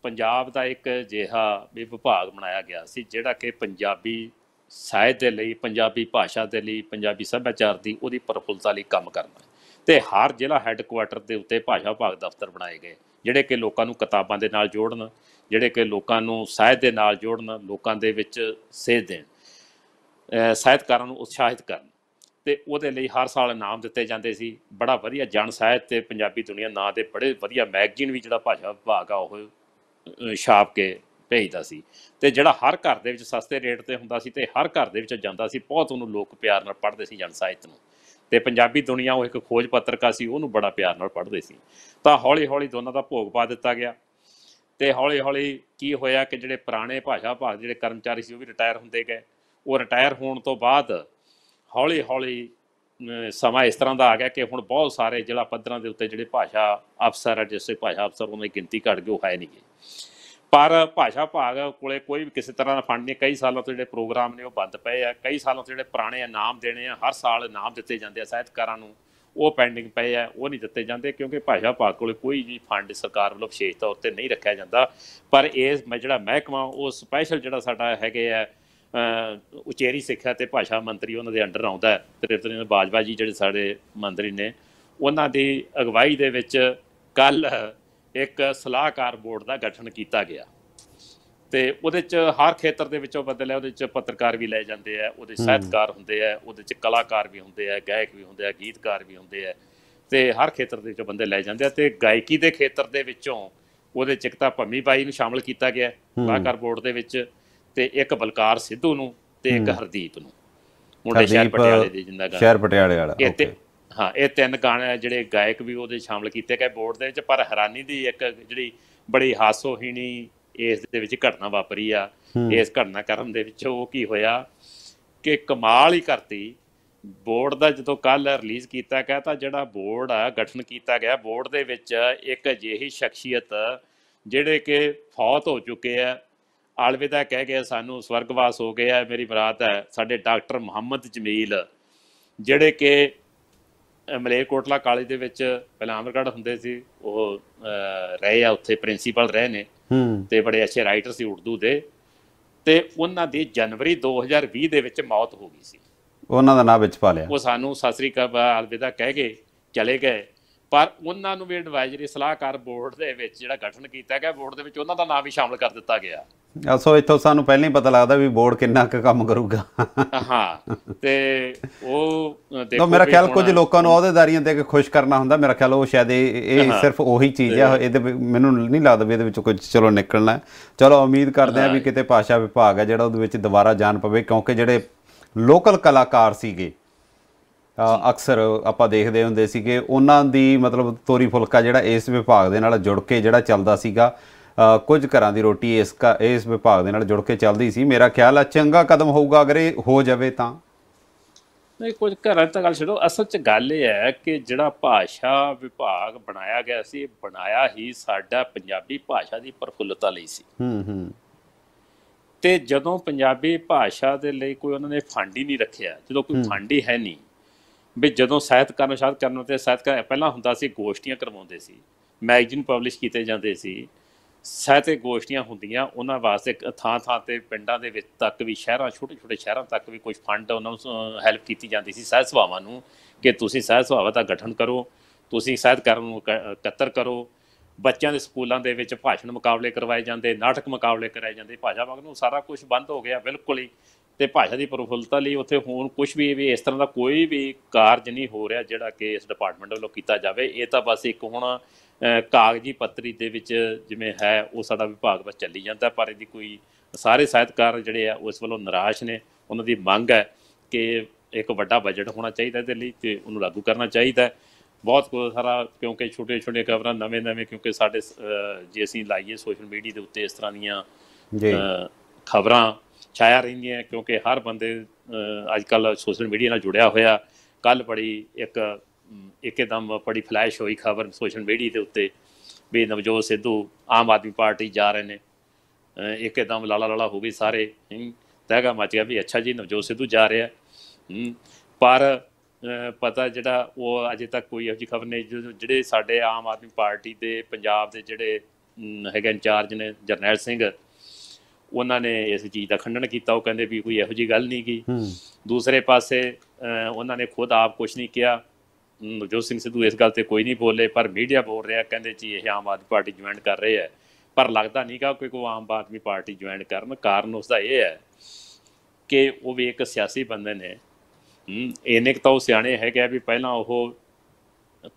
ਪੰਜਾਬ ਦਾ ਇੱਕ ਜਿਹਾ ਵੀ ਵਿਭਾਗ ਬਣਾਇਆ ਗਿਆ ਸੀ ਜਿਹੜਾ ਕਿ ਪੰਜਾਬੀ ਸਾਹਿਤ ਦੇ ਲਈ ਪੰਜਾਬੀ ਭਾਸ਼ਾ ਦੇ ਲਈ ਪੰਜਾਬੀ ਸੱਭਿਆਚਾਰ ਦੀ ਉਹਦੀ ਪਰਫੁੱਲਤਾ ਲਈ ਕੰਮ ਕਰਨਾ ਤੇ ਹਰ ਜ਼ਿਲ੍ਹਾ ਕੁਆਟਰ ਦੇ ਉੱਤੇ ਭਾਸ਼ਾ ਭਾਗ ਦਫ਼ਤਰ ਬਣਾਏ ਗਏ ਜਿਹੜੇ ਕਿ ਲੋਕਾਂ ਨੂੰ ਕਿਤਾਬਾਂ ਦੇ ਨਾਲ ਜੋੜਨ ਜਿਹੜੇ ਕਿ ਲੋਕਾਂ ਨੂੰ ਸਾਹਿਤ ਦੇ ਨਾਲ ਜੋੜਨ ਲੋਕਾਂ ਦੇ ਵਿੱਚ ਸੇਧ ਦੇਣ ਸਾਹਿਤਕਾਰਾਂ ਨੂੰ ਉਤਸ਼ਾਹਿਤ ਕਰਨ ਤੇ ਉਹਦੇ ਲਈ ਹਰ ਸਾਲ ਇਨਾਮ ਦਿੱਤੇ ਜਾਂਦੇ ਸੀ ਬੜਾ ਵਧੀਆ ਜਨ ਸਾਹਿਤ ਤੇ ਪੰਜਾਬੀ ਦੁਨੀਆ ਨਾਂ ਦੇ ਬੜੇ ਵਧੀਆ ਮੈਗਜ਼ੀਨ ਵੀ ਜਿਹੜਾ ਭਾਸ਼ਾ ਵਿਭਾਗ ਆ ਉਹ ਛਾਪ ਕੇ ਭੇਜਦਾ ਸੀ ਤੇ ਜਿਹੜਾ ਹਰ ਘਰ ਦੇ ਵਿੱਚ ਸਸਤੇ ਰੇਟ ਤੇ ਹੁੰਦਾ ਸੀ ਤੇ ਹਰ ਘਰ ਦੇ ਵਿੱਚ ਜਾਂਦਾ ਸੀ ਬਹੁਤ ਉਹਨੂੰ ਲੋਕ ਪਿਆਰ ਨਾਲ ਪੜ੍ਹਦੇ ਸੀ ਜਨ ਸਾਹਿਤ ਨੂੰ ਤੇ ਪੰਜਾਬੀ ਦੁਨੀਆ ਉਹ ਇੱਕ ਖੋਜ ਪੱਤਰਕਾ ਸੀ ਉਹਨੂੰ ਬੜਾ ਪਿਆਰ ਨਾਲ ਪੜ੍ਹਦੇ ਸੀ ਤਾਂ ਹੌਲੀ ਹੌਲੀ ਦੋਨਾਂ ਦਾ ਭੋਗ ਪਾ ਦਿੱਤਾ ਗਿਆ ਤੇ ਹੌਲੀ ਹੌਲੀ ਕੀ ਹੋਇਆ ਕਿ ਜਿਹੜੇ ਪੁਰਾਣੇ ਭਾਸ਼ਾ ਭਾਗ ਜਿਹੜੇ ਕਰਮਚਾਰੀ ਸੀ ਉਹ ਵੀ ਰਿਟਾਇਰ ਹੁੰਦੇ ਗਏ ਉਹ ਰਿਟਾਇਰ ਹੋਣ ਤੋਂ ਬਾਅਦ ਹੌਲੀ ਹੌਲੀ ਸਮਾਂ ਇਸ ਤਰ੍ਹਾਂ ਦਾ ਆ ਗਿਆ ਕਿ ਹੁਣ ਬਹੁਤ ਸਾਰੇ ਜ਼ਿਲ੍ਹਾ ਪੱਧਰਾਂ ਦੇ ਉੱਤੇ ਜਿਹੜੇ ਭਾਸ਼ਾ ਅਫਸਰ ਆ ਜਿਸੇ ਭਾਸ਼ਾ ਅਫਸਰ ਉਹਨਾਂ ਦੀ ਗਿਣਤੀ ਘਟ ਗਈ ਉਹ ਹੈ ਨਹੀਂ ਪਰ ਭਾਸ਼ਾ ਭਾਗ ਕੋਲੇ ਕੋਈ ਵੀ ਕਿਸੇ ਤਰ੍ਹਾਂ ਦਾ ਫੰਡ ਨਹੀਂ ਕਈ ਸਾਲਾਂ ਤੋਂ ਜਿਹੜੇ ਪ੍ਰੋਗਰਾਮ ਨੇ ਉਹ ਬੰਦ ਪਏ ਆ ਕਈ ਸਾਲਾਂ ਤੋਂ ਜਿਹੜੇ ਪੁਰਾਣੇ ਇਨਾਮ ਦੇਣੇ ਆ ਹਰ ਸਾਲ ਇਨਾਮ ਦਿੱਤੇ ਜਾਂਦੇ ਆ ਸਾਹਿਤਕਾਰਾਂ ਨੂੰ ਉਹ ਪੈਂਡਿੰਗ ਪਏ ਆ ਉਹ ਨਹੀਂ ਦਿੱਤੇ ਜਾਂਦੇ ਕਿਉਂਕਿ ਭਾਸ਼ਾ ਭਾਗ ਕੋਲੇ ਕੋਈ ਵੀ ਫੰਡ ਸਰਕਾਰ ਵੱਲੋਂ ਵਿਸ਼ੇਸ਼ ਤੌਰ ਤੇ ਨਹੀਂ ਰੱਖਿਆ ਜਾਂਦਾ ਪਰ ਇਹ ਜਿਹੜਾ ਮਹਿਕਮਾ ਉਹ ਸਪੈਸ਼ਲ ਜਿਹੜਾ ਸਾਡਾ ਹੈਗੇ ਆ ਉਚੇਰੀ ਸਿੱਖਿਆ ਤੇ ਭਾਸ਼ਾ ਮੰਤਰੀ ਉਹਨਾਂ ਦੇ ਅੰਡਰ ਆਉਂਦਾ ਤ੍ਰਿਪਤ ਨੇ ਬਾਜਵਾ ਜੀ ਜਿਹੜੇ ਸਾਡੇ ਮੰਤਰੀ ਨੇ ਉਹਨਾਂ ਦੀ ਅਗਵਾਈ ਦੇ ਵਿੱਚ ਕੱਲ ਇੱਕ ਸਲਾਹਕਾਰ ਬੋਰਡ ਦਾ ਗਠਨ ਕੀਤਾ ਗਿਆ ਤੇ ਉਹਦੇ ਚ ਹਰ ਖੇਤਰ ਦੇ ਵਿੱਚੋਂ ਬੰਦੇ ਲੈ ਉਹਦੇ ਚ ਪੱਤਰਕਾਰ ਵੀ ਲੈ ਜਾਂਦੇ ਆ ਉਹਦੇ ਸਾਹਿਤਕਾਰ ਹੁੰਦੇ ਆ ਉਹਦੇ ਚ ਕਲਾਕਾਰ ਵੀ ਹੁੰਦੇ ਆ ਗਾਇਕ ਵੀ ਹੁੰਦੇ ਆ ਗੀਤਕਾਰ ਵੀ ਹੁੰਦੇ ਆ ਤੇ ਹਰ ਖੇਤਰ ਦੇ ਵਿੱਚੋਂ ਬੰਦੇ ਲੈ ਜਾਂਦੇ ਆ ਤੇ ਗਾਇਕੀ ਦੇ ਖੇਤਰ ਦੇ ਵਿੱਚੋਂ ਉਹਦੇ ਚਿਕਤਾ ਭੰਮੀ ਬਾਈ ਨੂੰ ਸ਼ਾਮਲ ਕੀਤਾ ਗਿਆ ਕਲਾਕਾਰ ਬੋਰਡ ਦੇ ਵਿੱਚ ਤੇ ਇੱਕ ਬਲਕਾਰ ਸਿੱਧੂ ਨੂੰ ਤੇ ਇੱਕ ਹਰਦੀਪ ਨੂੰ ਮੁੰਡੇ ਸ਼ਹਿਰ ਪਟਿਆਲੇ ਦੇ ਜਿੰਦਾ ਗਾਣਾ ਸ਼ਹਿਰ ਪਟਿਆਲੇ ਵਾਲਾ ਓਕੇ ਹਾਂ ਇਹ ਤਿੰਨ ਗਾਣੇ ਜਿਹੜੇ ਗਾਇਕ ਵੀ ਉਹਦੇ ਸ਼ਾਮਲ ਕੀਤੇ ਗਏ ਬੋਰਡ ਦੇ ਵਿੱਚ ਪਰ ਹੈਰਾਨੀ ਦੀ ਇੱਕ ਜਿਹੜੀ ਬੜੀ ਹਾਸੋਹੀਣੀ ਇਸ ਦੇ ਵਿੱਚ ਘਟਨਾ ਵਾਪਰੀ ਆ ਇਸ ਘਟਨਾ ਕਰਮ ਦੇ ਵਿੱਚ ਉਹ ਕੀ ਹੋਇਆ ਕਿ ਕਮਾਲ ਹੀ ਕਰਤੀ ਬੋਰਡ ਦਾ ਜਦੋਂ ਕੱਲ ਰਿਲੀਜ਼ ਕੀਤਾ ਗਿਆ ਤਾਂ ਜਿਹੜਾ ਬੋਰਡ ਆ ਗਠਨ ਕੀਤਾ ਗਿਆ ਬੋਰਡ ਦੇ ਵਿੱਚ ਇੱਕ ਅਜਿਹੀ ਸ਼ਖਸੀਅਤ ਜਿਹੜੇ ਕਿ ਫੌਤ ਹੋ ਚੁੱਕੇ ਆ ਅਲਵਿਦਾ ਕਹਿ ਕੇ ਸਾਨੂੰ ਸਵਰਗਵਾਸ ਹੋ ਗਿਆ ਹੈ ਮੇਰੀ ਬਰਾਤ ਹੈ ਸਾਡੇ ਡਾਕਟਰ ਮੁਹੰਮਦ ਜਮੀਲ ਜਿਹੜੇ ਕਿ ਮਲੇਰਕੋਟਲਾ ਕਾਲਜ ਦੇ ਵਿੱਚ ਪਹਿਲਾਂ ਅਮਰਗੜ ਹੁੰਦੇ ਸੀ ਉਹ ਰਹੇ ਆ ਉੱਥੇ ਪ੍ਰਿੰਸੀਪਲ ਰਹੇ ਨੇ ਤੇ ਬੜੇ ਅੱਛੇ ਰਾਈਟਰ ਸੀ ਉਰਦੂ ਦੇ ਤੇ ਉਹਨਾਂ ਦੀ ਜਨਵਰੀ 2020 ਦੇ ਵਿੱਚ ਮੌਤ ਹੋ ਗਈ ਸੀ ਉਹਨਾਂ ਦਾ ਨਾਂ ਵਿੱਚ ਪਾ ਲਿਆ ਉਹ ਸਾਨੂੰ ਸਾਸਰੀ ਕਾ ਅਲਵਿਦਾ ਕਹਿ ਕੇ ਚਲੇ ਗਏ ਪਰ ਉਹਨਾਂ ਨੂੰ ਵੀ ਐਡਵਾਈਜ਼ਰੀ ਸਲਾਹਕਾਰ ਬੋਰਡ ਦੇ ਵਿੱਚ ਜਿਹੜਾ ਗਠਨ ਕੀਤਾ ਗਿਆ ਬੋਰਡ ਦੇ ਵਿੱਚ ਉਹਨਾਂ ਦਾ ਨਾਮ ਵੀ ਸ਼ਾਮਲ ਕਰ ਦਿੱਤਾ ਗਿਆ ਸੋ ਇਥੋਂ ਸਾਨੂੰ ਪਹਿਲਾਂ ਹੀ ਪਤਾ ਲੱਗਦਾ ਵੀ ਬੋਰਡ ਕਿੰਨਾ ਕੁ ਕੰਮ ਕਰੂਗਾ ਹਾਂ ਤੇ ਉਹ ਦੇਖੋ ਮੇਰਾ ਖਿਆਲ ਕੁਝ ਲੋਕਾਂ ਨੂੰ ਅਹੁਦੇਦਾਰੀਆਂ ਦੇ ਕੇ ਖੁਸ਼ ਕਰਨਾ ਹੁੰਦਾ ਮੇਰਾ ਖਿਆਲ ਉਹ ਸ਼ਾਇਦ ਇਹ ਸਿਰਫ ਉਹੀ ਚੀਜ਼ ਆ ਇਹਦੇ ਮੈਨੂੰ ਨਹੀਂ ਲੱਗਦਾ ਵੀ ਇਹਦੇ ਵਿੱਚ ਕੁਝ ਚਲੋ ਨਿਕਲਣਾ ਚਲੋ ਉਮੀਦ ਕਰਦੇ ਆ ਵੀ ਕਿਤੇ ਪਾਸ਼ਾ ਵਿਭਾਗ ਆ ਜਿਹੜਾ ਉਹਦੇ ਵਿੱਚ ਦੁਬਾਰਾ ਜਾਣ ਪਵੇ ਕਿਉਂਕਿ ਜਿਹੜੇ ਲੋਕਲ ਕਲਾਕਾਰ ਸੀਗੇ ਅਕਸਰ ਆਪਾਂ ਦੇਖਦੇ ਹੁੰਦੇ ਸੀ ਕਿ ਉਹਨਾਂ ਦੀ ਮਤਲਬ ਤੋਰੀ ਫੁਲਕਾ ਜਿਹੜਾ ਇਸ ਵਿਭਾਗ ਦੇ ਨਾਲ ਜੁੜ ਕੇ ਜਿਹੜਾ ਚੱਲਦਾ ਸੀਗਾ ਕੁਝ ਘਰਾਂ ਦੀ ਰੋਟੀ ਇਸ ਇਸ ਵਿਭਾਗ ਦੇ ਨਾਲ ਜੁੜ ਕੇ ਚੱਲਦੀ ਸੀ ਮੇਰਾ ਖਿਆਲ ਆ ਚੰਗਾ ਕਦਮ ਹੋਊਗਾ ਅਗਰ ਇਹ ਹੋ ਜਾਵੇ ਤਾਂ ਨਹੀਂ ਕੁਝ ਘਰਾਂ ਤਾਂ ਗੱਲ ਛੱਡੋ ਅਸਲ 'ਚ ਗੱਲ ਇਹ ਹੈ ਕਿ ਜਿਹੜਾ ਭਾਸ਼ਾ ਵਿਭਾਗ ਬਣਾਇਆ ਗਿਆ ਸੀ ਬਣਾਇਆ ਹੀ ਸਾਡਾ ਪੰਜਾਬੀ ਭਾਸ਼ਾ ਦੀ ਪ੍ਰਫੁੱਲਤਾ ਲਈ ਸੀ ਹੂੰ ਹੂੰ ਤੇ ਜਦੋਂ ਪੰਜਾਬੀ ਭਾਸ਼ਾ ਦੇ ਲਈ ਕੋਈ ਉਹਨਾਂ ਨੇ ਫੰਡ ਹੀ ਨਹੀਂ ਰੱਖਿਆ ਜਦੋਂ ਕੋਈ ਫੰਡ ਹੀ ਹੈ ਨਹੀਂ ਵੀ ਜਦੋਂ ਸਾਹਿਤਕਾਰ ਸ਼ਾਦ ਕਰਨ ਤੇ ਸਾਹਿਤਕਾਰ ਪਹਿਲਾਂ ਹੁੰਦਾ ਸੀ ਗੋਸ਼ਟੀਆਂ ਕਰਵਾਉਂਦੇ ਸੀ ਮੈਗਜ਼ੀਨ ਪਬਲਿਸ਼ ਕੀਤੇ ਜਾਂਦੇ ਸੀ ਸਾਹਿਤ ਗੋਸ਼ਟੀਆਂ ਹੁੰਦੀਆਂ ਉਹਨਾਂ ਵਾਸਤੇ ਥਾਂ ਥਾਂ ਤੇ ਪਿੰਡਾਂ ਦੇ ਵਿੱਚ ਤੱਕ ਵੀ ਸ਼ਹਿਰਾਂ ਛੋਟੇ ਛੋਟੇ ਸ਼ਹਿਰਾਂ ਤੱਕ ਵੀ ਕੁਝ ਫੰਡ ਉਹਨਾਂ ਨੂੰ ਹੈਲਪ ਕੀਤੀ ਜਾਂਦੀ ਸੀ ਸਹਿ ਸੁਭਾਵਾਂ ਨੂੰ ਕਿ ਤੁਸੀਂ ਸਹਿ ਸੁਭਾਵਾਂ ਦਾ ਗਠਨ ਕਰੋ ਤੁਸੀਂ ਕਰਨ ਨੂੰ ਇਕੱਤਰ ਕਰੋ ਬੱਚਿਆਂ ਦੇ ਸਕੂਲਾਂ ਦੇ ਵਿੱਚ ਭਾਸ਼ਣ ਮੁਕਾਬਲੇ ਕਰਵਾਏ ਜਾਂਦੇ ਨਾਟਕ ਮੁਕਾਬਲੇ ਕਰਾਏ ਜਾਂਦੇ ਭਾਸ਼ਾ ਵੰਗ ਨੂੰ ਸਾਰਾ ਕੁਝ ਬੰਦ ਹੋ ਗਿਆ ਬਿਲਕੁਲ ਹੀ ਤੇ ਭਾਸ਼ਾ ਦੀ ਪ੍ਰਫੁੱਲਤਾ ਲਈ ਉੱਥੇ ਹੋਣ ਕੁਝ ਵੀ ਵੀ ਇਸ ਤਰ੍ਹਾਂ ਦਾ ਕੋਈ ਵੀ ਕਾਰਜ ਨਹੀਂ ਹੋ ਰਿਹਾ ਜਿਹੜਾ ਕਿ ਇਸ ਡਿਪਾਰਟਮੈਂਟ ਵੱਲੋਂ ਕੀਤਾ ਜਾਵੇ ਇਹ ਤਾਂ ਬਸ ਇੱਕ ਹੁਣ ਕਾਗਜ਼ੀ ਪੱਤਰੀ ਦੇ ਵਿੱਚ ਜਿਵੇਂ ਹੈ ਉਹ ਸਾਡਾ ਵਿਭਾਗ ਬਸ ਚੱਲੀ ਜਾਂਦਾ ਪਰ ਇਹਦੀ ਕੋਈ ਸਾਰੇ ਸਹਾਇਤਕਾਰ ਜਿਹੜੇ ਆ ਉਸ ਵੱਲੋਂ ਨਿਰਾਸ਼ ਨੇ ਉਹਨਾਂ ਦੀ ਮੰਗ ਹੈ ਕਿ ਇੱਕ ਵੱਡਾ ਬਜਟ ਹੋਣਾ ਚਾਹੀਦਾ ਇਹਦੇ ਲਈ ਤੇ ਉਹਨੂੰ ਲਾਗੂ ਕਰਨਾ ਚਾਹੀਦਾ ਬਹੁਤ ਕੁਝ ਸਾਰਾ ਕਿਉਂਕਿ ਛੋਟੇ ਛੋਟੇ ਖਬਰਾਂ ਨਵੇਂ ਨਵੇਂ ਕਿਉਂਕਿ ਸਾਡੇ ਜੇ ਅਸੀਂ ਲਾਈਏ ਸੋਸ਼ਲ ਮੀਡੀਆ ਦੇ ਉੱਤੇ ਇਸ ਤਰ੍ਹਾਂ ਦੀਆਂ ਜੀ ਖਬਰਾਂ ਛਾਇਆ ਹੈ ਕਿਉਂਕਿ ਹਰ ਬੰਦੇ ਅੱਜ ਕੱਲ ਸੋਸ਼ਲ ਮੀਡੀਆ ਨਾਲ ਜੁੜਿਆ ਹੋਇਆ ਕੱਲ ਬੜੀ ਇੱਕ ਇੱਕਦਮ ਬੜੀ ਫਲੈਸ਼ ਹੋਈ ਖਬਰ ਸੋਸ਼ਲ ਮੀਡੀਆ ਦੇ ਉੱਤੇ ਵੀ ਨਵਜੋਤ ਸਿੱਧੂ ਆਮ ਆਦਮੀ ਪਾਰਟੀ ਜਾ ਰਹੇ ਨੇ ਇੱਕਦਮ ਲਾਲਾ ਲਾਲਾ ਹੋ ਗਈ ਸਾਰੇ ਤਹਿਗਾ ਮਚ ਗਿਆ ਵੀ ਅੱਛਾ ਜੀ ਨਵਜੋਤ ਸਿੱਧੂ ਜਾ ਰਿਹਾ ਪਰ ਪਤਾ ਜਿਹੜਾ ਉਹ ਅਜੇ ਤੱਕ ਕੋਈ ਅਜੀ ਖਬਰ ਨਹੀਂ ਜਿਹੜੇ ਸਾਡੇ ਆਮ ਆਦਮੀ ਪਾਰਟੀ ਦੇ ਪੰਜਾਬ ਦੇ ਜਿਹੜੇ ਹੈਗੇ ਇੰਚਾਰਜ ਨੇ ਜਰਨੈਲ ਸਿੰਘ ਉਹਨਾਂ ਨੇ ਇਸ ਚੀਜ਼ ਦਾ ਖੰਡਨ ਕੀਤਾ ਉਹ ਕਹਿੰਦੇ ਵੀ ਕੋਈ ਇਹੋ ਜੀ ਗੱਲ ਨਹੀਂ ਕੀ ਦੂਸਰੇ ਪਾਸੇ ਉਹਨਾਂ ਨੇ ਖੁਦ ਆਪ ਕੁਝ ਨਹੀਂ ਕਿਹਾ ਨਵਜੋਤ ਸਿੰਘ ਸਿੱਧੂ ਇਸ ਗੱਲ ਤੇ ਕੋਈ ਨਹੀਂ ਬੋਲੇ ਪਰ ਮੀਡੀਆ ਬੋਲ ਰਿਹਾ ਕਹਿੰਦੇ ਜੀ ਇਹ ਆਮ ਆਦਮੀ ਪਾਰਟੀ ਜੁਆਇਨ ਕਰ ਰਹੇ ਹੈ ਪਰ ਲੱਗਦਾ ਨਹੀਂ ਕਿ ਕੋਈ ਕੋ ਆਮ ਆਦਮੀ ਪਾਰਟੀ ਜੁਆਇਨ ਕਰਨ ਕਾਰਨ ਉਸ ਦਾ ਇਹ ਹੈ ਕਿ ਉਹ ਵੀ ਇੱਕ ਸਿਆਸੀ ਬੰਦੇ ਨੇ ਇਹਨੇ ਤਾਂ ਉਹ ਸਿਆਣੇ ਹੈਗੇ ਵੀ ਪਹਿਲਾਂ ਉਹ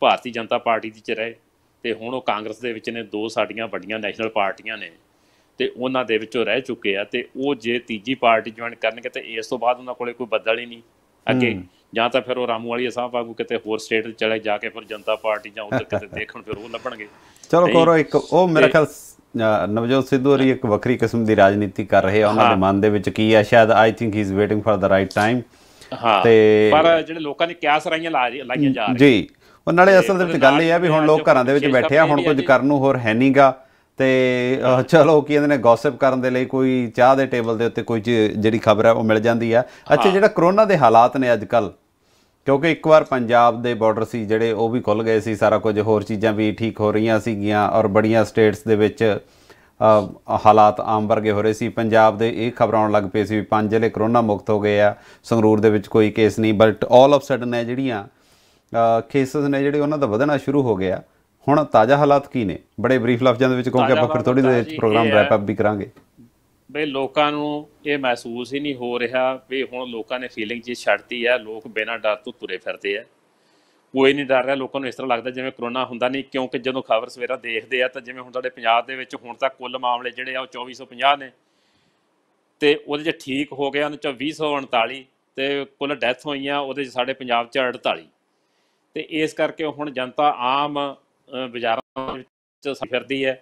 ਭਾਰਤੀ ਜਨਤਾ ਪਾਰਟੀ ਵਿੱਚ ਰਹੇ ਤੇ ਹੁਣ ਉਹ ਕਾਂਗਰਸ ਦੇ ਵਿੱਚ ਨੇ ਦੋ ਸਾਡੀਆਂ ਵੱਡੀਆਂ ਨੈਸ਼ਨਲ ਪਾਰਟੀਆਂ ਨੇ ਤੇ ਉਹਨਾਂ ਦੇ ਵਿੱਚੋਂ ਰਹਿ ਚੁੱਕੇ ਆ ਤੇ ਉਹ ਜੇ ਤੀਜੀ ਪਾਰਟੀ ਜੁਆਇਨ ਕਰਨਗੇ ਤੇ ਇਸ ਤੋਂ ਬਾਅਦ ਉਹਨਾਂ ਕੋਲੇ ਕੋਈ ਬਦਲ ਹੀ ਨਹੀਂ ਅੱਗੇ ਜਾਂ ਤਾਂ ਫਿਰ ਉਹ ਰਾਮੂ ਵਾਲੀ ਸਾਹਿਬ ਆਗੂ ਕਿਤੇ ਹੋਰ ਸਟੇਟ ਚਲੇ ਜਾ ਕੇ ਫਿਰ ਜਨਤਾ ਪਾਰਟੀ ਜਾਂ ਉਧਰ ਕਿਤੇ ਦੇਖਣ ਫਿਰ ਉਹ ਲੱਭਣਗੇ ਚਲੋ ਕੋਰੋ ਇੱਕ ਉਹ ਮੇਰਾ ਖਿਆਲ ਨਵਜੋਤ ਸਿੱਧੂ ਹਰੀ ਇੱਕ ਵੱਖਰੀ ਕਿਸਮ ਦੀ ਰਾਜਨੀਤੀ ਕਰ ਰਹੇ ਆ ਉਹਨਾਂ ਦੇ ਮਨ ਦੇ ਵਿੱਚ ਕੀ ਆ ਸ਼ਾਇਦ I think he is waiting for the right time ਹਾਂ ਤੇ ਪਰ ਜਿਹੜੇ ਲੋਕਾਂ ਨੇ ਕਿਆਸ ਰਾਈਆਂ ਲਾਈਆਂ ਜਾ ਰਹੀਆਂ ਜੀ ਉਹ ਨਾਲੇ ਅਸਲ ਦੇ ਵਿੱਚ ਗੱਲ ਇਹ ਆ ਵੀ ਹੁਣ ਲੋਕ ਘਰਾਂ ਦੇ ਵਿੱਚ ਬੈਠੇ ਆ ਹੁਣ ਕੁਝ ਕਰਨ ਨੂੰ ਹੋਰ ਹੈ ਨਹੀਂਗਾ ਤੇ ਚਲੋ ਕੀ ਇਹਨੇ ਨੇ ਗੌਸਿਪ ਕਰਨ ਦੇ ਲਈ ਕੋਈ ਚਾਹ ਦੇ ਟੇਬਲ ਦੇ ਉੱਤੇ ਕੋਈ ਜਿਹੜੀ ਖਬਰ ਹੈ ਉਹ ਮਿਲ ਜਾਂਦੀ ਆ ਅੱਛਾ ਜਿਹੜਾ ਕਰੋਨਾ ਦੇ ਹਾਲਾਤ ਨੇ ਅੱਜ ਕੱਲ ਕਿਉਂਕਿ ਇੱਕ ਵਾਰ ਪੰਜਾਬ ਦੇ ਬਾਰਡਰ ਸੀ ਜਿਹੜੇ ਉਹ ਵੀ ਖੁੱਲ ਗਏ ਸੀ ਸਾਰਾ ਕੁਝ ਹੋਰ ਚੀਜ਼ਾਂ ਵੀ ਠੀਕ ਹੋ ਰਹੀਆਂ ਸੀਗੀਆਂ ਔਰ ਬੜੀਆਂ ਸਟੇਟਸ ਦੇ ਵਿੱਚ ਹਾਲਾਤ ਆਮ ਵਰਗੇ ਹੋ ਰਹੇ ਸੀ ਪੰਜਾਬ ਦੇ ਇਹ ਖਬਰ ਆਉਣ ਲੱਗ ਪਈ ਸੀ ਵੀ ਪੰਜ ਜ਼ਿਲ੍ਹੇ ਕਰੋਨਾ ਮੁਕਤ ਹੋ ਗਏ ਆ ਸੰਗਰੂਰ ਦੇ ਵਿੱਚ ਕੋਈ ਕੇਸ ਨਹੀਂ ਬਟ ਆਲ ਆਫ ਸਡਨ ਹੈ ਜਿਹੜੀਆਂ ਕੇਸਸ ਨੇ ਜਿਹੜੇ ਉਹਨਾਂ ਦਾ ਵਧਣਾ ਸ਼ੁਰੂ ਹੋ ਗਿਆ ਹੁਣ ਤਾਜ਼ਾ ਹਾਲਾਤ ਕੀ ਨੇ ਬੜੇ ਬਰੀਫ ਲਫ਼ਜ਼ਾਂ ਦੇ ਵਿੱਚ ਕਿਉਂਕਿ ਆਪਾਂ ਫਿਰ ਥੋੜੀ ਦੇਰ ਪ੍ਰੋਗਰਾਮ ਰੈਪ ਅਪ ਵੀ ਕਰਾਂਗੇ ਬਈ ਲੋਕਾਂ ਨੂੰ ਇਹ ਮਹਿਸੂਸ ਹੀ ਨਹੀਂ ਹੋ ਰਿਹਾ ਵੀ ਹੁਣ ਲੋਕਾਂ ਨੇ ਫੀਲਿੰਗ ਜੀ ਛੱਡਤੀ ਆ ਲੋਕ ਬਿਨਾਂ ਡਰ ਤੋਂ ਤੁਰੇ ਫਿਰਦੇ ਆ ਕੋਈ ਨਹੀਂ ਡਰ ਰਿਹਾ ਲੋਕਾਂ ਨੂੰ ਇਸ ਤਰ੍ਹਾਂ ਲੱਗਦਾ ਜਿਵੇਂ ਕਰੋਨਾ ਹੁੰਦਾ ਨਹੀਂ ਕਿਉਂਕਿ ਜਦੋਂ ਖਬਰ ਸਵੇਰਾ ਦੇਖਦੇ ਆ ਤਾਂ ਜਿਵੇਂ ਹੁਣ ਸਾਡੇ ਪੰਜਾਬ ਦੇ ਵਿੱਚ ਹੁਣ ਤੱਕ ਕੁੱਲ ਮਾਮਲੇ ਜਿਹੜੇ ਆ ਉਹ 2450 ਨੇ ਤੇ ਉਹਦੇ ਚ ਠੀਕ ਹੋ ਗਿਆ ਉਹਨਾਂ ਚ 2039 ਤੇ ਕੁੱਲ ਡੈਥ ਹੋਈਆਂ ਉਹਦੇ ਚ ਸਾਡੇ ਪੰਜਾਬ ਚ 48 ਤੇ ਇਸ ਕਰਕੇ ਹੁਣ ਜਨਤਾ ਆਮ ਬਾਜ਼ਾਰਾਂ ਵਿੱਚ ਫਿਰਦੀ ਹੈ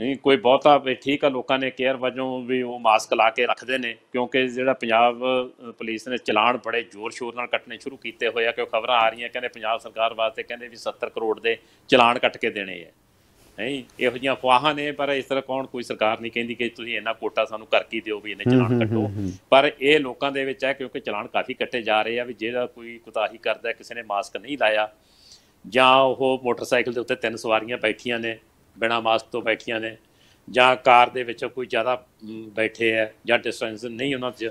ਨਹੀਂ ਕੋਈ ਬਹੁਤਾ ਵੀ ਠੀਕ ਆ ਲੋਕਾਂ ਨੇ ਕੇਅਰ ਵਜੋਂ ਵੀ ਉਹ ਮਾਸਕ ਲਾ ਕੇ ਰੱਖਦੇ ਨੇ ਕਿਉਂਕਿ ਜਿਹੜਾ ਪੰਜਾਬ ਪੁਲਿਸ ਨੇ ਚਲਾਨ ਬੜੇ ਜ਼ੋਰ ਸ਼ੋਰ ਨਾਲ ਕੱਟਣੇ ਸ਼ੁਰੂ ਕੀਤੇ ਹੋਏ ਆ ਕਿ ਖਬਰਾਂ ਆ ਰਹੀਆਂ ਕਹਿੰਦੇ ਪੰਜਾਬ ਸਰਕਾਰ ਵਾਸਤੇ ਕਹਿੰਦੇ ਵੀ 70 ਕਰੋੜ ਦੇ ਚਲਾਨ ਕੱਟ ਕੇ ਦੇਣੇ ਆ ਨਹੀਂ ਇਹੋ ਜੀਆਂ ਫਵਾਹਾਂ ਨੇ ਪਰ ਇਸ ਤਰ੍ਹਾਂ ਕੌਣ ਕੋਈ ਸਰਕਾਰ ਨਹੀਂ ਕਹਿੰਦੀ ਕਿ ਤੁਸੀਂ ਇੰਨਾ ਕੋਟਾ ਸਾਨੂੰ ਕਰ ਕੀ ਦਿਓ ਵੀ ਇਹਨੇ ਚਲਾਨ ਕੱਟੋ ਪਰ ਇਹ ਲੋਕਾਂ ਦੇ ਵਿੱਚ ਹੈ ਕਿਉਂਕਿ ਚਲਾਨ ਕਾਫੀ ਕੱਟੇ ਜਾ ਰਹੇ ਆ ਵੀ ਜਿਹੜਾ ਕੋਈ ਕੁਤਾਹੀ ਕਰਦਾ ਕਿਸੇ ਨੇ ਮਾਸਕ ਨਹੀਂ ਲਾਇਆ ਜਾਂ ਉਹ ਮੋਟਰਸਾਈਕਲ ਦੇ ਉੱਤੇ ਤਿੰਨ ਸਵਾਰੀਆਂ ਬੈਠੀਆਂ ਨੇ ਬਿਨਾਂ ਮਾਸਕ ਤੋਂ ਬੈਠੀਆਂ ਨੇ ਜਾਂ ਕਾਰ ਦੇ ਵਿੱਚ ਕੋਈ ਜ਼ਿਆਦਾ ਬੈਠੇ ਹੈ ਜਾਂ ਡਿਸਟੈਂਸ ਨਹੀਂ ਉਹਨਾਂ 'ਚ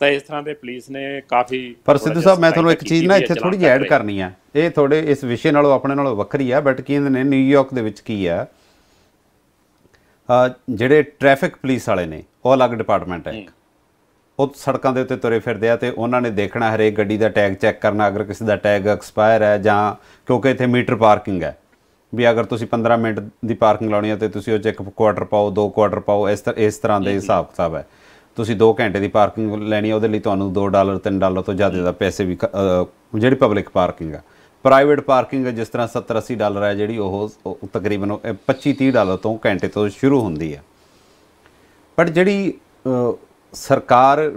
ਤਾਂ ਇਸ ਤਰ੍ਹਾਂ ਦੇ ਪੁਲਿਸ ਨੇ ਕਾਫੀ ਪਰ ਸਿੱਧੂ ਸਾਹਿਬ ਮੈਂ ਤੁਹਾਨੂੰ ਇੱਕ ਚੀਜ਼ ਨਾ ਇੱਥੇ ਥੋੜੀ ਜਿਹੀ ਐਡ ਕਰਨੀ ਆ ਇਹ ਥੋੜੇ ਇਸ ਵਿਸ਼ੇ ਨਾਲੋਂ ਆਪਣੇ ਨਾਲੋਂ ਵੱਖਰੀ ਆ ਬਟ ਕੀ ਇਹਨੇ ਨੇ ਨਿਊਯਾਰਕ ਦੇ ਵਿੱਚ ਕੀ ਆ ਜਿਹੜੇ ਟ੍ਰੈਫਿਕ ਪੁਲਿਸ ਵਾਲੇ ਨੇ ਉਹ ਅਲੱਗ ਡਿਪਾਰਟਮੈਂਟ ਹੈ ਇੱਕ ਉਹ ਸੜਕਾਂ ਦੇ ਉੱਤੇ ਤੁਰੇ ਫਿਰਦੇ ਆ ਤੇ ਉਹਨਾਂ ਨੇ ਦੇਖਣਾ ਹਰੇਕ ਗੱਡੀ ਦਾ ਟੈਗ ਚੈੱਕ ਕਰਨਾ ਅਗਰ ਕਿਸੇ ਦਾ ਟੈਗ ਐਕਸਪਾਇਰ ਹੈ ਜਾਂ ਕਿਉਂਕਿ ਇੱਥੇ ਮੀਟਰ ਪਾਰਕਿੰਗ ਹੈ ਵੀ ਅਗਰ ਤੁਸੀਂ 15 ਮਿੰਟ ਦੀ ਪਾਰਕਿੰਗ ਲਾਉਣੀ ਹੈ ਤੇ ਤੁਸੀਂ ਉਹ ਚ ਇੱਕ ਕੁਆਟਰ ਪਾਓ ਦੋ ਕੁਆਟਰ ਪਾਓ ਇਸ ਤਰ੍ਹਾਂ ਇਸ ਤਰ੍ਹਾਂ ਦੇ ਹਿਸਾਬ ਕਿਤਾਬ ਹੈ ਤੁਸੀਂ 2 ਘੰਟੇ ਦੀ ਪਾਰਕਿੰਗ ਲੈਣੀ ਹੈ ਉਹਦੇ ਲਈ ਤੁਹਾਨੂੰ 2 ਡਾਲਰ 3 ਡਾਲਰ ਤੋਂ ਜ਼ਿਆਦਾ ਦਾ ਪੈਸੇ ਵੀ ਜਿਹੜੀ ਪਬਲਿਕ ਪਾਰਕਿੰਗ ਹੈ ਪ੍ਰਾਈਵੇਟ ਪਾਰਕਿੰਗ ਜਿਸ ਤਰ੍ਹਾਂ 70 80 ਡਾਲਰ ਹੈ ਜਿਹੜੀ ਉਹ ਤਕਰੀਬਨ 25 30 ਡਾਲਰ ਤੋਂ ਘੰਟੇ ਤੋਂ ਸ਼ੁਰੂ ਹੁੰਦੀ ਹੈ ਪਰ ਜਿਹੜੀ ਸਰਕਾਰ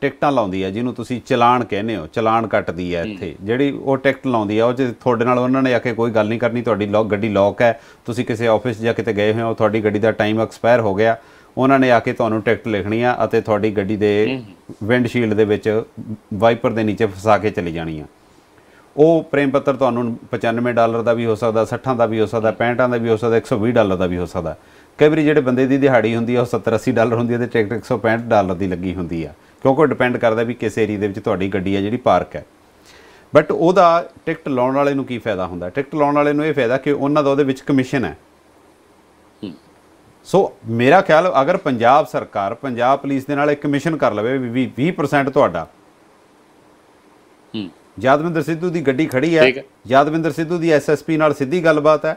ਟਿਕਟਾਂ ਲਾਉਂਦੀ ਹੈ ਜਿਹਨੂੰ ਤੁਸੀਂ ਚਲਾਨ ਕਹਿੰਦੇ ਹੋ ਚਲਾਨ ਕੱਟਦੀ ਹੈ ਇੱਥੇ ਜਿਹੜੀ ਉਹ ਟਿਕਟ ਲਾਉਂਦੀ ਹੈ ਉਹ ਜੇ ਤੁਹਾਡੇ ਨਾਲ ਉਹਨਾਂ ਨੇ ਆ ਕੇ ਕੋਈ ਗੱਲ ਨਹੀਂ ਕਰਨੀ ਤੁਹਾਡੀ ਲੌਕ ਗੱਡੀ ਲੌਕ ਹੈ ਤੁਸੀਂ ਕਿਸੇ ਆਫਿਸ ਜਾਂ ਕਿਤੇ ਗਏ ਹੋਏ ਹੋ ਤੁਹਾਡੀ ਗੱਡੀ ਦਾ ਟਾਈਮ ਐਕਸਪਾਇਰ ਹੋ ਗਿਆ ਉਹਨਾਂ ਨੇ ਆ ਕੇ ਤੁਹਾਨੂੰ ਟਿਕਟ ਲਿਖਣੀ ਆ ਅਤੇ ਤੁਹਾਡੀ ਗੱਡੀ ਦੇ ਵਿੰਡਸ਼ੀਲਡ ਦੇ ਵਿੱਚ ਵਾਈਪਰ ਦੇ ਨੀਚੇ ਫਸਾ ਕੇ ਚਲੀ ਜਾਣੀ ਆ ਉਹ ਪ੍ਰੇਮ ਪੱਤਰ ਤੁਹਾਨੂੰ 95 ਡਾਲਰ ਦਾ ਵੀ ਹੋ ਸਕਦਾ 60 ਦਾ ਵੀ ਹੋ ਸਕਦਾ 65 ਦਾ ਵੀ ਹੋ ਸਕਦਾ 120 ਡਾਲਰ ਦਾ ਵੀ ਹੋ ਸਕਦਾ ਕਈ ਵਾਰੀ ਜਿਹੜੇ ਬੰਦੇ ਦੀ ਦਿਹਾੜੀ ਹੁੰਦੀ ਆ ਉਹ 70 80 ਡਾਲਰ ਹੁੰਦੀ ਆ ਤੇ ਟਿਕਟ 165 ਡਾਲਰ ਦੀ ਲੱਗੀ ਹੁੰਦੀ ਆ ਕਿਉਂਕਿ ਡਿਪੈਂਡ ਕਰਦਾ ਵੀ ਕਿਸ ਏਰੀਆ ਦੇ ਵਿੱਚ ਤੁਹਾਡੀ ਗੱਡੀ ਆ ਜਿਹੜੀ ਪਾਰਕ ਹੈ ਬਟ ਉਹਦਾ ਟਿਕਟ ਲਾਉਣ ਵਾਲੇ ਨੂੰ ਕੀ ਫਾਇਦਾ ਹੁੰਦਾ ਟਿਕਟ ਲਾਉਣ ਵਾਲੇ ਨੂੰ ਇਹ ਫਾਇਦਾ ਕਿ ਉਹਨਾਂ ਦਾ ਉਹਦੇ ਵਿੱਚ ਕਮਿਸ਼ਨ ਹੈ ਸੋ ਮੇਰਾ ਖਿਆਲ ਅਗਰ ਪੰਜਾਬ ਸਰਕਾਰ ਪੰਜਾਬ ਪੁਲਿਸ ਦੇ ਨਾਲ ਇੱਕ ਕਮਿਸ਼ਨ ਕਰ ਲਵੇ ਵੀ 20% ਤੁਹਾਡਾ ਹੂੰ ਯਾਦਵਿੰਦਰ ਸਿੱਧੂ ਦੀ ਗੱਡੀ ਖੜੀ ਹੈ ਯਾਦਵਿੰਦਰ ਸਿੱਧੂ ਦੀ ਐਸਐਸਪੀ ਨਾਲ ਸਿੱਧੀ ਗੱਲਬਾਤ ਹੈ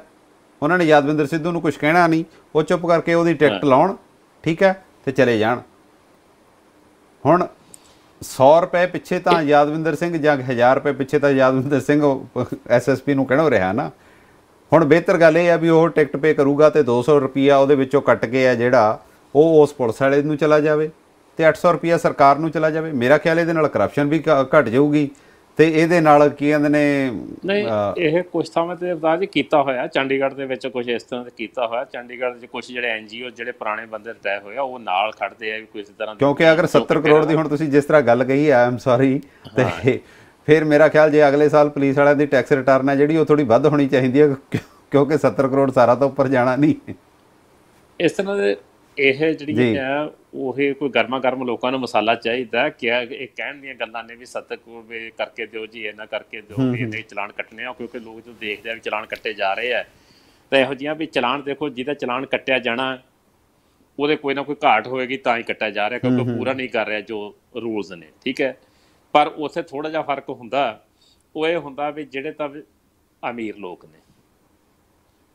ਉਹਨਾਂ ਨੇ ਯਾਦਵਿੰਦਰ ਸਿੱਧੂ ਨੂੰ ਕੁਝ ਕਹਿਣਾ ਨਹੀਂ ਉਹ ਚੁੱਪ ਕਰਕੇ ਉਹਦੀ ਟਿਕਟ ਲਾਉਣ ਠੀਕ ਹੈ ਤੇ ਚਲੇ ਜਾਣ ਹੁਣ 100 ਰੁਪਏ ਪਿੱਛੇ ਤਾਂ ਯਾਦਵਿੰਦਰ ਸਿੰਘ ਜਾਂ 1000 ਰੁਪਏ ਪਿੱਛੇ ਤਾਂ ਯਾਦਵਿੰਦਰ ਸਿੰਘ ਐਸਐਸਪੀ ਨੂੰ ਕਹਿਣੋ ਰਿਹਾ ਨਾ ਹੁਣ ਬਿਹਤਰ ਗੱਲ ਇਹ ਆ ਵੀ ਉਹ ਟਿਕਟ ਪੇ ਕਰੂਗਾ ਤੇ 200 ਰੁਪਿਆ ਉਹਦੇ ਵਿੱਚੋਂ ਕੱਟ ਕੇ ਆ ਜਿਹੜਾ ਉਹ ਉਸ ਪੁਲਿਸ ਵਾਲੇ ਨੂੰ ਚਲਾ ਜਾਵੇ ਤੇ 800 ਰੁਪਿਆ ਸਰਕਾਰ ਨੂੰ ਚਲਾ ਜਾਵੇ ਮੇਰਾ ਖਿਆਲ ਇਹਦੇ ਨਾਲ ਕਰਪਸ਼ਨ ਵੀ ਘਟ ਜਾਊਗੀ ਤੇ ਇਹਦੇ ਨਾਲ ਕੀ ਕਹਿੰਦੇ ਨੇ ਨਹੀਂ ਇਹ ਕੁਝ ਥਾਵਾਂ ਤੇ ਅਵਤਾਜ ਕੀਤਾ ਹੋਇਆ ਚੰਡੀਗੜ੍ਹ ਦੇ ਵਿੱਚ ਕੁਝ ਇਸ ਤਰ੍ਹਾਂ ਦੇ ਕੀਤਾ ਹੋਇਆ ਚੰਡੀਗੜ੍ਹ ਦੇ ਕੁਝ ਜਿਹੜੇ ਐਨਜੀਓ ਜਿਹੜੇ ਪੁਰਾਣੇ ਬੰਦੇ ਤੈ ਹੋਇਆ ਉਹ ਨਾਲ ਖੜਦੇ ਆ ਵੀ ਇਸ ਤਰ੍ਹਾਂ ਕਿਉਂਕਿ ਅਗਰ 70 ਕਰੋੜ ਦੀ ਹੁਣ ਤੁਸੀਂ ਜਿਸ ਤਰ੍ਹਾਂ ਗੱਲ ਕਹੀ ਆ ਆਮ ਸੌਰੀ ਤੇ ਫਿਰ ਮੇਰਾ ਖਿਆਲ ਜੇ ਅਗਲੇ ਸਾਲ ਪੁਲਿਸ ਵਾਲਿਆਂ ਦੀ ਟੈਕਸ ਰਿਟਰਨ ਹੈ ਜਿਹੜੀ ਉਹ ਥੋੜੀ ਵੱਧ ਹੋਣੀ ਚਾਹੀਦੀ ਹੈ ਕਿਉਂਕਿ 70 ਕਰੋੜ ਸਾਰਾ ਤਾਂ ਉੱਪਰ ਜਾਣਾ ਨਹੀਂ ਇਸ ਤਰ੍ਹਾਂ ਦੇ ਇਹ ਜਿਹੜੀ ਹੈ ਉਹ ਕੋਈ ਗਰਮਾ ਗਰਮ ਲੋਕਾਂ ਨੂੰ ਮਸਾਲਾ ਚਾਹੀਦਾ ਕਿ ਇਹ ਕਹਿਣ ਦੀਆਂ ਗੱਲਾਂ ਨੇ ਵੀ ਸਤਕ ਵੀ ਕਰਕੇ ਦਿਓ ਜੀ ਇਹਨਾਂ ਕਰਕੇ ਦਿਓ ਵੀ ਇਹਦੇ ਚਲਾਨ ਕੱਟਨੇ ਆ ਕਿਉਂਕਿ ਲੋਕ ਜੋ ਦੇਖਦੇ ਆ ਵੀ ਚਲਾਨ ਕੱਟੇ ਜਾ ਰਹੇ ਆ ਤਾਂ ਇਹੋ ਜੀਆਂ ਵੀ ਚਲਾਨ ਦੇਖੋ ਜਿਹਦਾ ਚਲਾਨ ਕੱਟਿਆ ਜਾਣਾ ਉਹਦੇ ਕੋਈ ਨਾ ਕੋਈ ਘਾਟ ਹੋਏਗੀ ਤਾਂ ਹੀ ਕੱਟਿਆ ਜਾ ਰਿਹਾ ਕਿਉਂਕਿ ਪੂਰਾ ਨਹੀਂ ਕਰ ਰਿਹਾ ਜੋ ਰੂਲਸ ਨੇ ਠੀਕ ਹੈ ਪਰ ਉਸੇ ਥੋੜਾ ਜਿਹਾ ਫਰਕ ਹੁੰਦਾ ਉਹ ਇਹ ਹੁੰਦਾ ਵੀ ਜਿਹੜੇ ਤਾਂ ਅਮੀਰ ਲੋਕ ਨੇ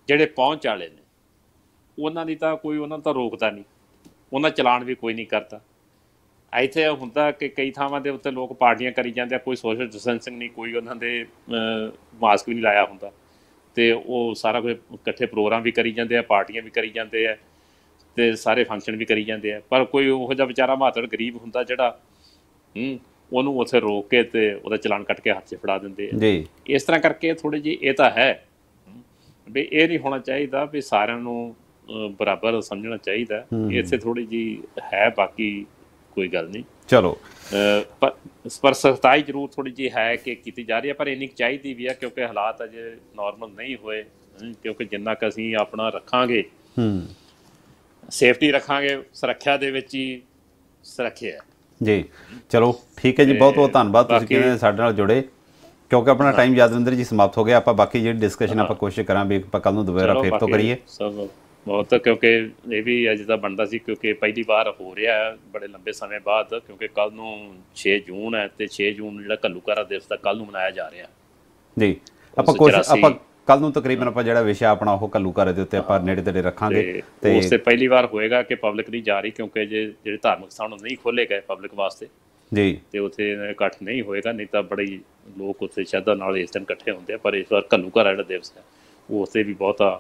ਜਿਹੜੇ ਪਹੁੰਚ ਵਾਲੇ ਨੇ ਉਹਨਾਂ ਦੀ ਤਾਂ ਕੋਈ ਉਹਨਾਂ ਤਾਂ ਰੋਕਦਾ ਨਹੀਂ ਉਹਨਾਂ ਚਲਾਨ ਵੀ ਕੋਈ ਨਹੀਂ ਕਰਦਾ ਇੱਥੇ ਹੁੰਦਾ ਕਿ ਕਈ ਥਾਵਾਂ ਦੇ ਉੱਤੇ ਲੋਕ ਪਾਰਟੀਆਂ ਕਰੀ ਜਾਂਦੇ ਆ ਕੋਈ ਸੋਸ਼ਲ ਡਿਸਟੈਂਸਿੰਗ ਨਹੀਂ ਕੋਈ ਉਹਨਾਂ ਦੇ ਮਾਸਕ ਵੀ ਨਹੀਂ ਲਾਇਆ ਹੁੰਦਾ ਤੇ ਉਹ ਸਾਰਾ ਕੁਝ ਇਕੱਠੇ ਪ੍ਰੋਗਰਾਮ ਵੀ ਕਰੀ ਜਾਂਦੇ ਆ ਪਾਰਟੀਆਂ ਵੀ ਕਰੀ ਜਾਂਦੇ ਆ ਤੇ ਸਾਰੇ ਫੰਕਸ਼ਨ ਵੀ ਕਰੀ ਜਾਂਦੇ ਆ ਪਰ ਕੋਈ ਉਹ ਜਿਹਾ ਵਿਚਾਰਾ ਮਾਤੜ ਗਰੀਬ ਹੁੰਦਾ ਜਿਹੜਾ ਹੂੰ ਉਹਨੂੰ ਉੱਥੇ ਰੋਕ ਕੇ ਤੇ ਉਹਦਾ ਚਲਾਨ ਕੱਟ ਕੇ ਹੱਥ 'ਚ ਫੜਾ ਦਿੰਦੇ ਆ ਜੀ ਇਸ ਤਰ੍ਹਾਂ ਕਰਕੇ ਥੋੜੇ ਜਿਹੀ ਇਹ ਤਾਂ ਹੈ ਵੀ ਇਹ ਨਹੀਂ ਹੋਣਾ ਚਾਹੀਦਾ ਵੀ ਸਾਰਿਆਂ ਨੂੰ ਬਰਾਬਰ ਸਮਝਣਾ ਚਾਹੀਦਾ ਇੱਥੇ ਥੋੜੀ ਜੀ ਹੈ ਬਾਕੀ ਕੋਈ ਗੱਲ ਨਹੀਂ ਚਲੋ ਪਰ ਸਪਰਸ਼ਤਾਈ ਜ਼ਰੂਰ ਥੋੜੀ ਜੀ ਹੈ ਕਿ ਕੀਤੀ ਜਾ ਰਹੀ ਹੈ ਪਰ ਇਨੀ ਚਾਹੀਦੀ ਵੀ ਹੈ ਕਿਉਂਕਿ ਹਾਲਾਤ ਅਜੇ ਨਾਰਮਲ ਨਹੀਂ ਹੋਏ ਕਿਉਂਕਿ ਜਿੰਨਾ ਕ ਅਸੀਂ ਆਪਣਾ ਰੱਖਾਂਗੇ ਹੂੰ ਸੇਫਟੀ ਰੱਖਾਂਗੇ ਸੁਰੱਖਿਆ ਦੇ ਵਿੱਚ ਹੀ ਸੁਰੱਖਿਆ ਜੀ ਚਲੋ ਠੀਕ ਹੈ ਜੀ ਬਹੁਤ ਬਹੁਤ ਧੰਨਵਾਦ ਤੁਸੀਂ ਕਿਹਨੇ ਸਾਡੇ ਨਾਲ ਜੁੜੇ ਕਿਉਂਕਿ ਆਪਣਾ ਟਾਈਮ ਯਾਦਵਿੰਦਰ ਜੀ ਸਮਾਪਤ ਹੋ ਗਿਆ ਆਪਾਂ ਬਾਕੀ ਜਿਹੜੀ ਡਿਸਕਸ਼ਨ ਆਪਾਂ ਕੋਸ਼ਿਸ਼ ਕਰਾਂ ਵੀ ਕੱਲ ਨੂੰ ਦੁਬਾਰਾ ਫੇਰ ਤੋਂ ਕਰੀਏ ਸਭ ਬਹੁਤ ਕਿਉਂਕਿ ਇਹ ਵੀ ਅੱਜ ਦਾ ਬਣਦਾ ਸੀ ਕਿਉਂਕਿ ਪਹਿਲੀ ਵਾਰ ਹੋ ਰਿਹਾ ਬੜੇ ਲੰਬੇ ਸਮੇਂ ਬਾਅਦ ਕਿਉਂਕਿ ਕੱਲ ਨੂੰ 6 ਜੂਨ ਹੈ ਤੇ 6 ਜੂਨ ਜਿਹੜਾ ਕੱਲੂਕਾਰਾ ਦਿਵਸ ਦਾ ਕੱਲ ਨੂੰ ਮਨਾਇਆ ਜਾ ਰਿਹਾ ਜੀ ਆਪਾਂ ਕੋਸ਼ਿਸ਼ ਆਪਾਂ ਕੱਲ ਨੂੰ ਤਕਰੀਬਨ ਆਪਾਂ ਜਿਹੜਾ ਵਿਸ਼ਾ ਆਪਣਾ ਉਹ ਕੱਲੂਕਾਰੇ ਦੇ ਉੱਤੇ ਆਪਾਂ ਨੇੜੇ ਤੇੜੇ ਰੱਖਾਂਗੇ ਤੇ ਉਸ ਤੇ ਪਹਿਲੀ ਵਾਰ ਹੋਏਗਾ ਕਿ ਪਬਲਿਕ ਨਹੀਂ ਜਾ ਰਹੀ ਕਿਉਂਕਿ ਜੇ ਜਿਹੜੇ ਧਾਰਮਿਕ ਸਥਾਨ ਉਹ ਨਹੀਂ ਖੋਲੇ ਗਏ ਪਬਲਿਕ ਵਾਸਤੇ ਜੀ ਤੇ ਉੱਥੇ ਇਕੱਠ ਨਹੀਂ ਹੋਏਗਾ ਨਹੀਂ ਤਾਂ ਬੜੇ ਲੋਕ ਉੱਥੇ ਸ਼ਰਧਾ ਨਾਲ ਇਸ ਦਿਨ ਇਕੱਠੇ ਹੁੰਦੇ ਆ ਪਰ ਇਸ ਵਾਰ ਕੱਲੂਕਾਰਾ ਜਿਹੜਾ ਦਿਵਸ ਹੈ ਉਹ ਉਸੇ ਵੀ ਬਹੁਤਾ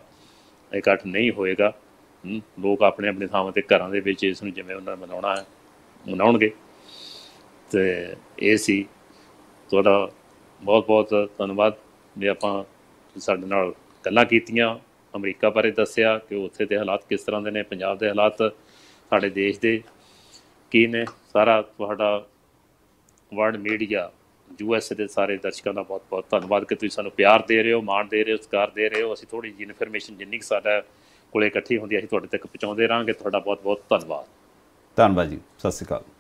ਇਕੱਠ ਨਹੀਂ ਹੋਏਗਾ ਲੋਕ ਆਪਣੇ ਆਪਣੇ ਥਾਵਾਂ ਤੇ ਘਰਾਂ ਦੇ ਵਿੱਚ ਇਸ ਨੂੰ ਜਿਵੇਂ ਉਹਨਾਂ ਨੇ ਮਨਾਉਣਾ ਹੈ ਮਨਾਉਣਗੇ ਤੇ ਇਹ ਸੀ ਤੁਹਾਡਾ ਬਹੁਤ ਬਹੁਤ ਧੰਨਵਾਦ ਵੀ ਆਪਾਂ ਸਾਡੇ ਨਾਲ ਗੱਲਾਂ ਕੀਤੀਆਂ ਅਮਰੀਕਾ ਬਾਰੇ ਦੱਸਿਆ ਕਿ ਉੱਥੇ ਦੇ ਹਾਲਾਤ ਕਿਸ ਤਰ੍ਹਾਂ ਦੇ ਨੇ ਪੰਜਾਬ ਦੇ ਹਾਲਾਤ ਸਾਡੇ ਦੇਸ਼ ਦੇ ਕੀ ਨੇ ਸਾਰਾ ਤੁਹਾਡਾ ਵਰਡ ਮੀਡੀਆ ਯੂਐਸਏ ਦੇ ਸਾਰੇ ਦਰਸ਼ਕਾਂ ਦਾ ਬਹੁਤ-ਬਹੁਤ ਧੰਨਵਾਦ ਕਿ ਤੁਸੀਂ ਸਾਨੂੰ ਪਿਆਰ ਦੇ ਰਹੇ ਹੋ ਮਾਣ ਦੇ ਰਹੇ ਹੋ ਸਤਿਕਾਰ ਦੇ ਰਹੇ ਹੋ ਅਸੀਂ ਥੋੜੀ ਜਿਹੀ ਇਨਫੋਰਮੇਸ਼ਨ ਜਿੰਨੀ ਕਿ ਸਾਡਾ ਕੋਲੇ ਇਕੱਠੀ ਹੁੰਦੀ ਹੈ ਅਸੀਂ ਤੁਹਾਡੇ ਤੱਕ ਪਹੁੰਚਾਉਂਦੇ ਰਾਂਗੇ ਤੁਹਾਡਾ ਬਹੁਤ-ਬਹੁਤ ਧੰਨਵਾਦ ਧੰਨਵਾਦ ਜੀ ਸਤਿ ਸ਼੍ਰੀ ਅਕਾਲ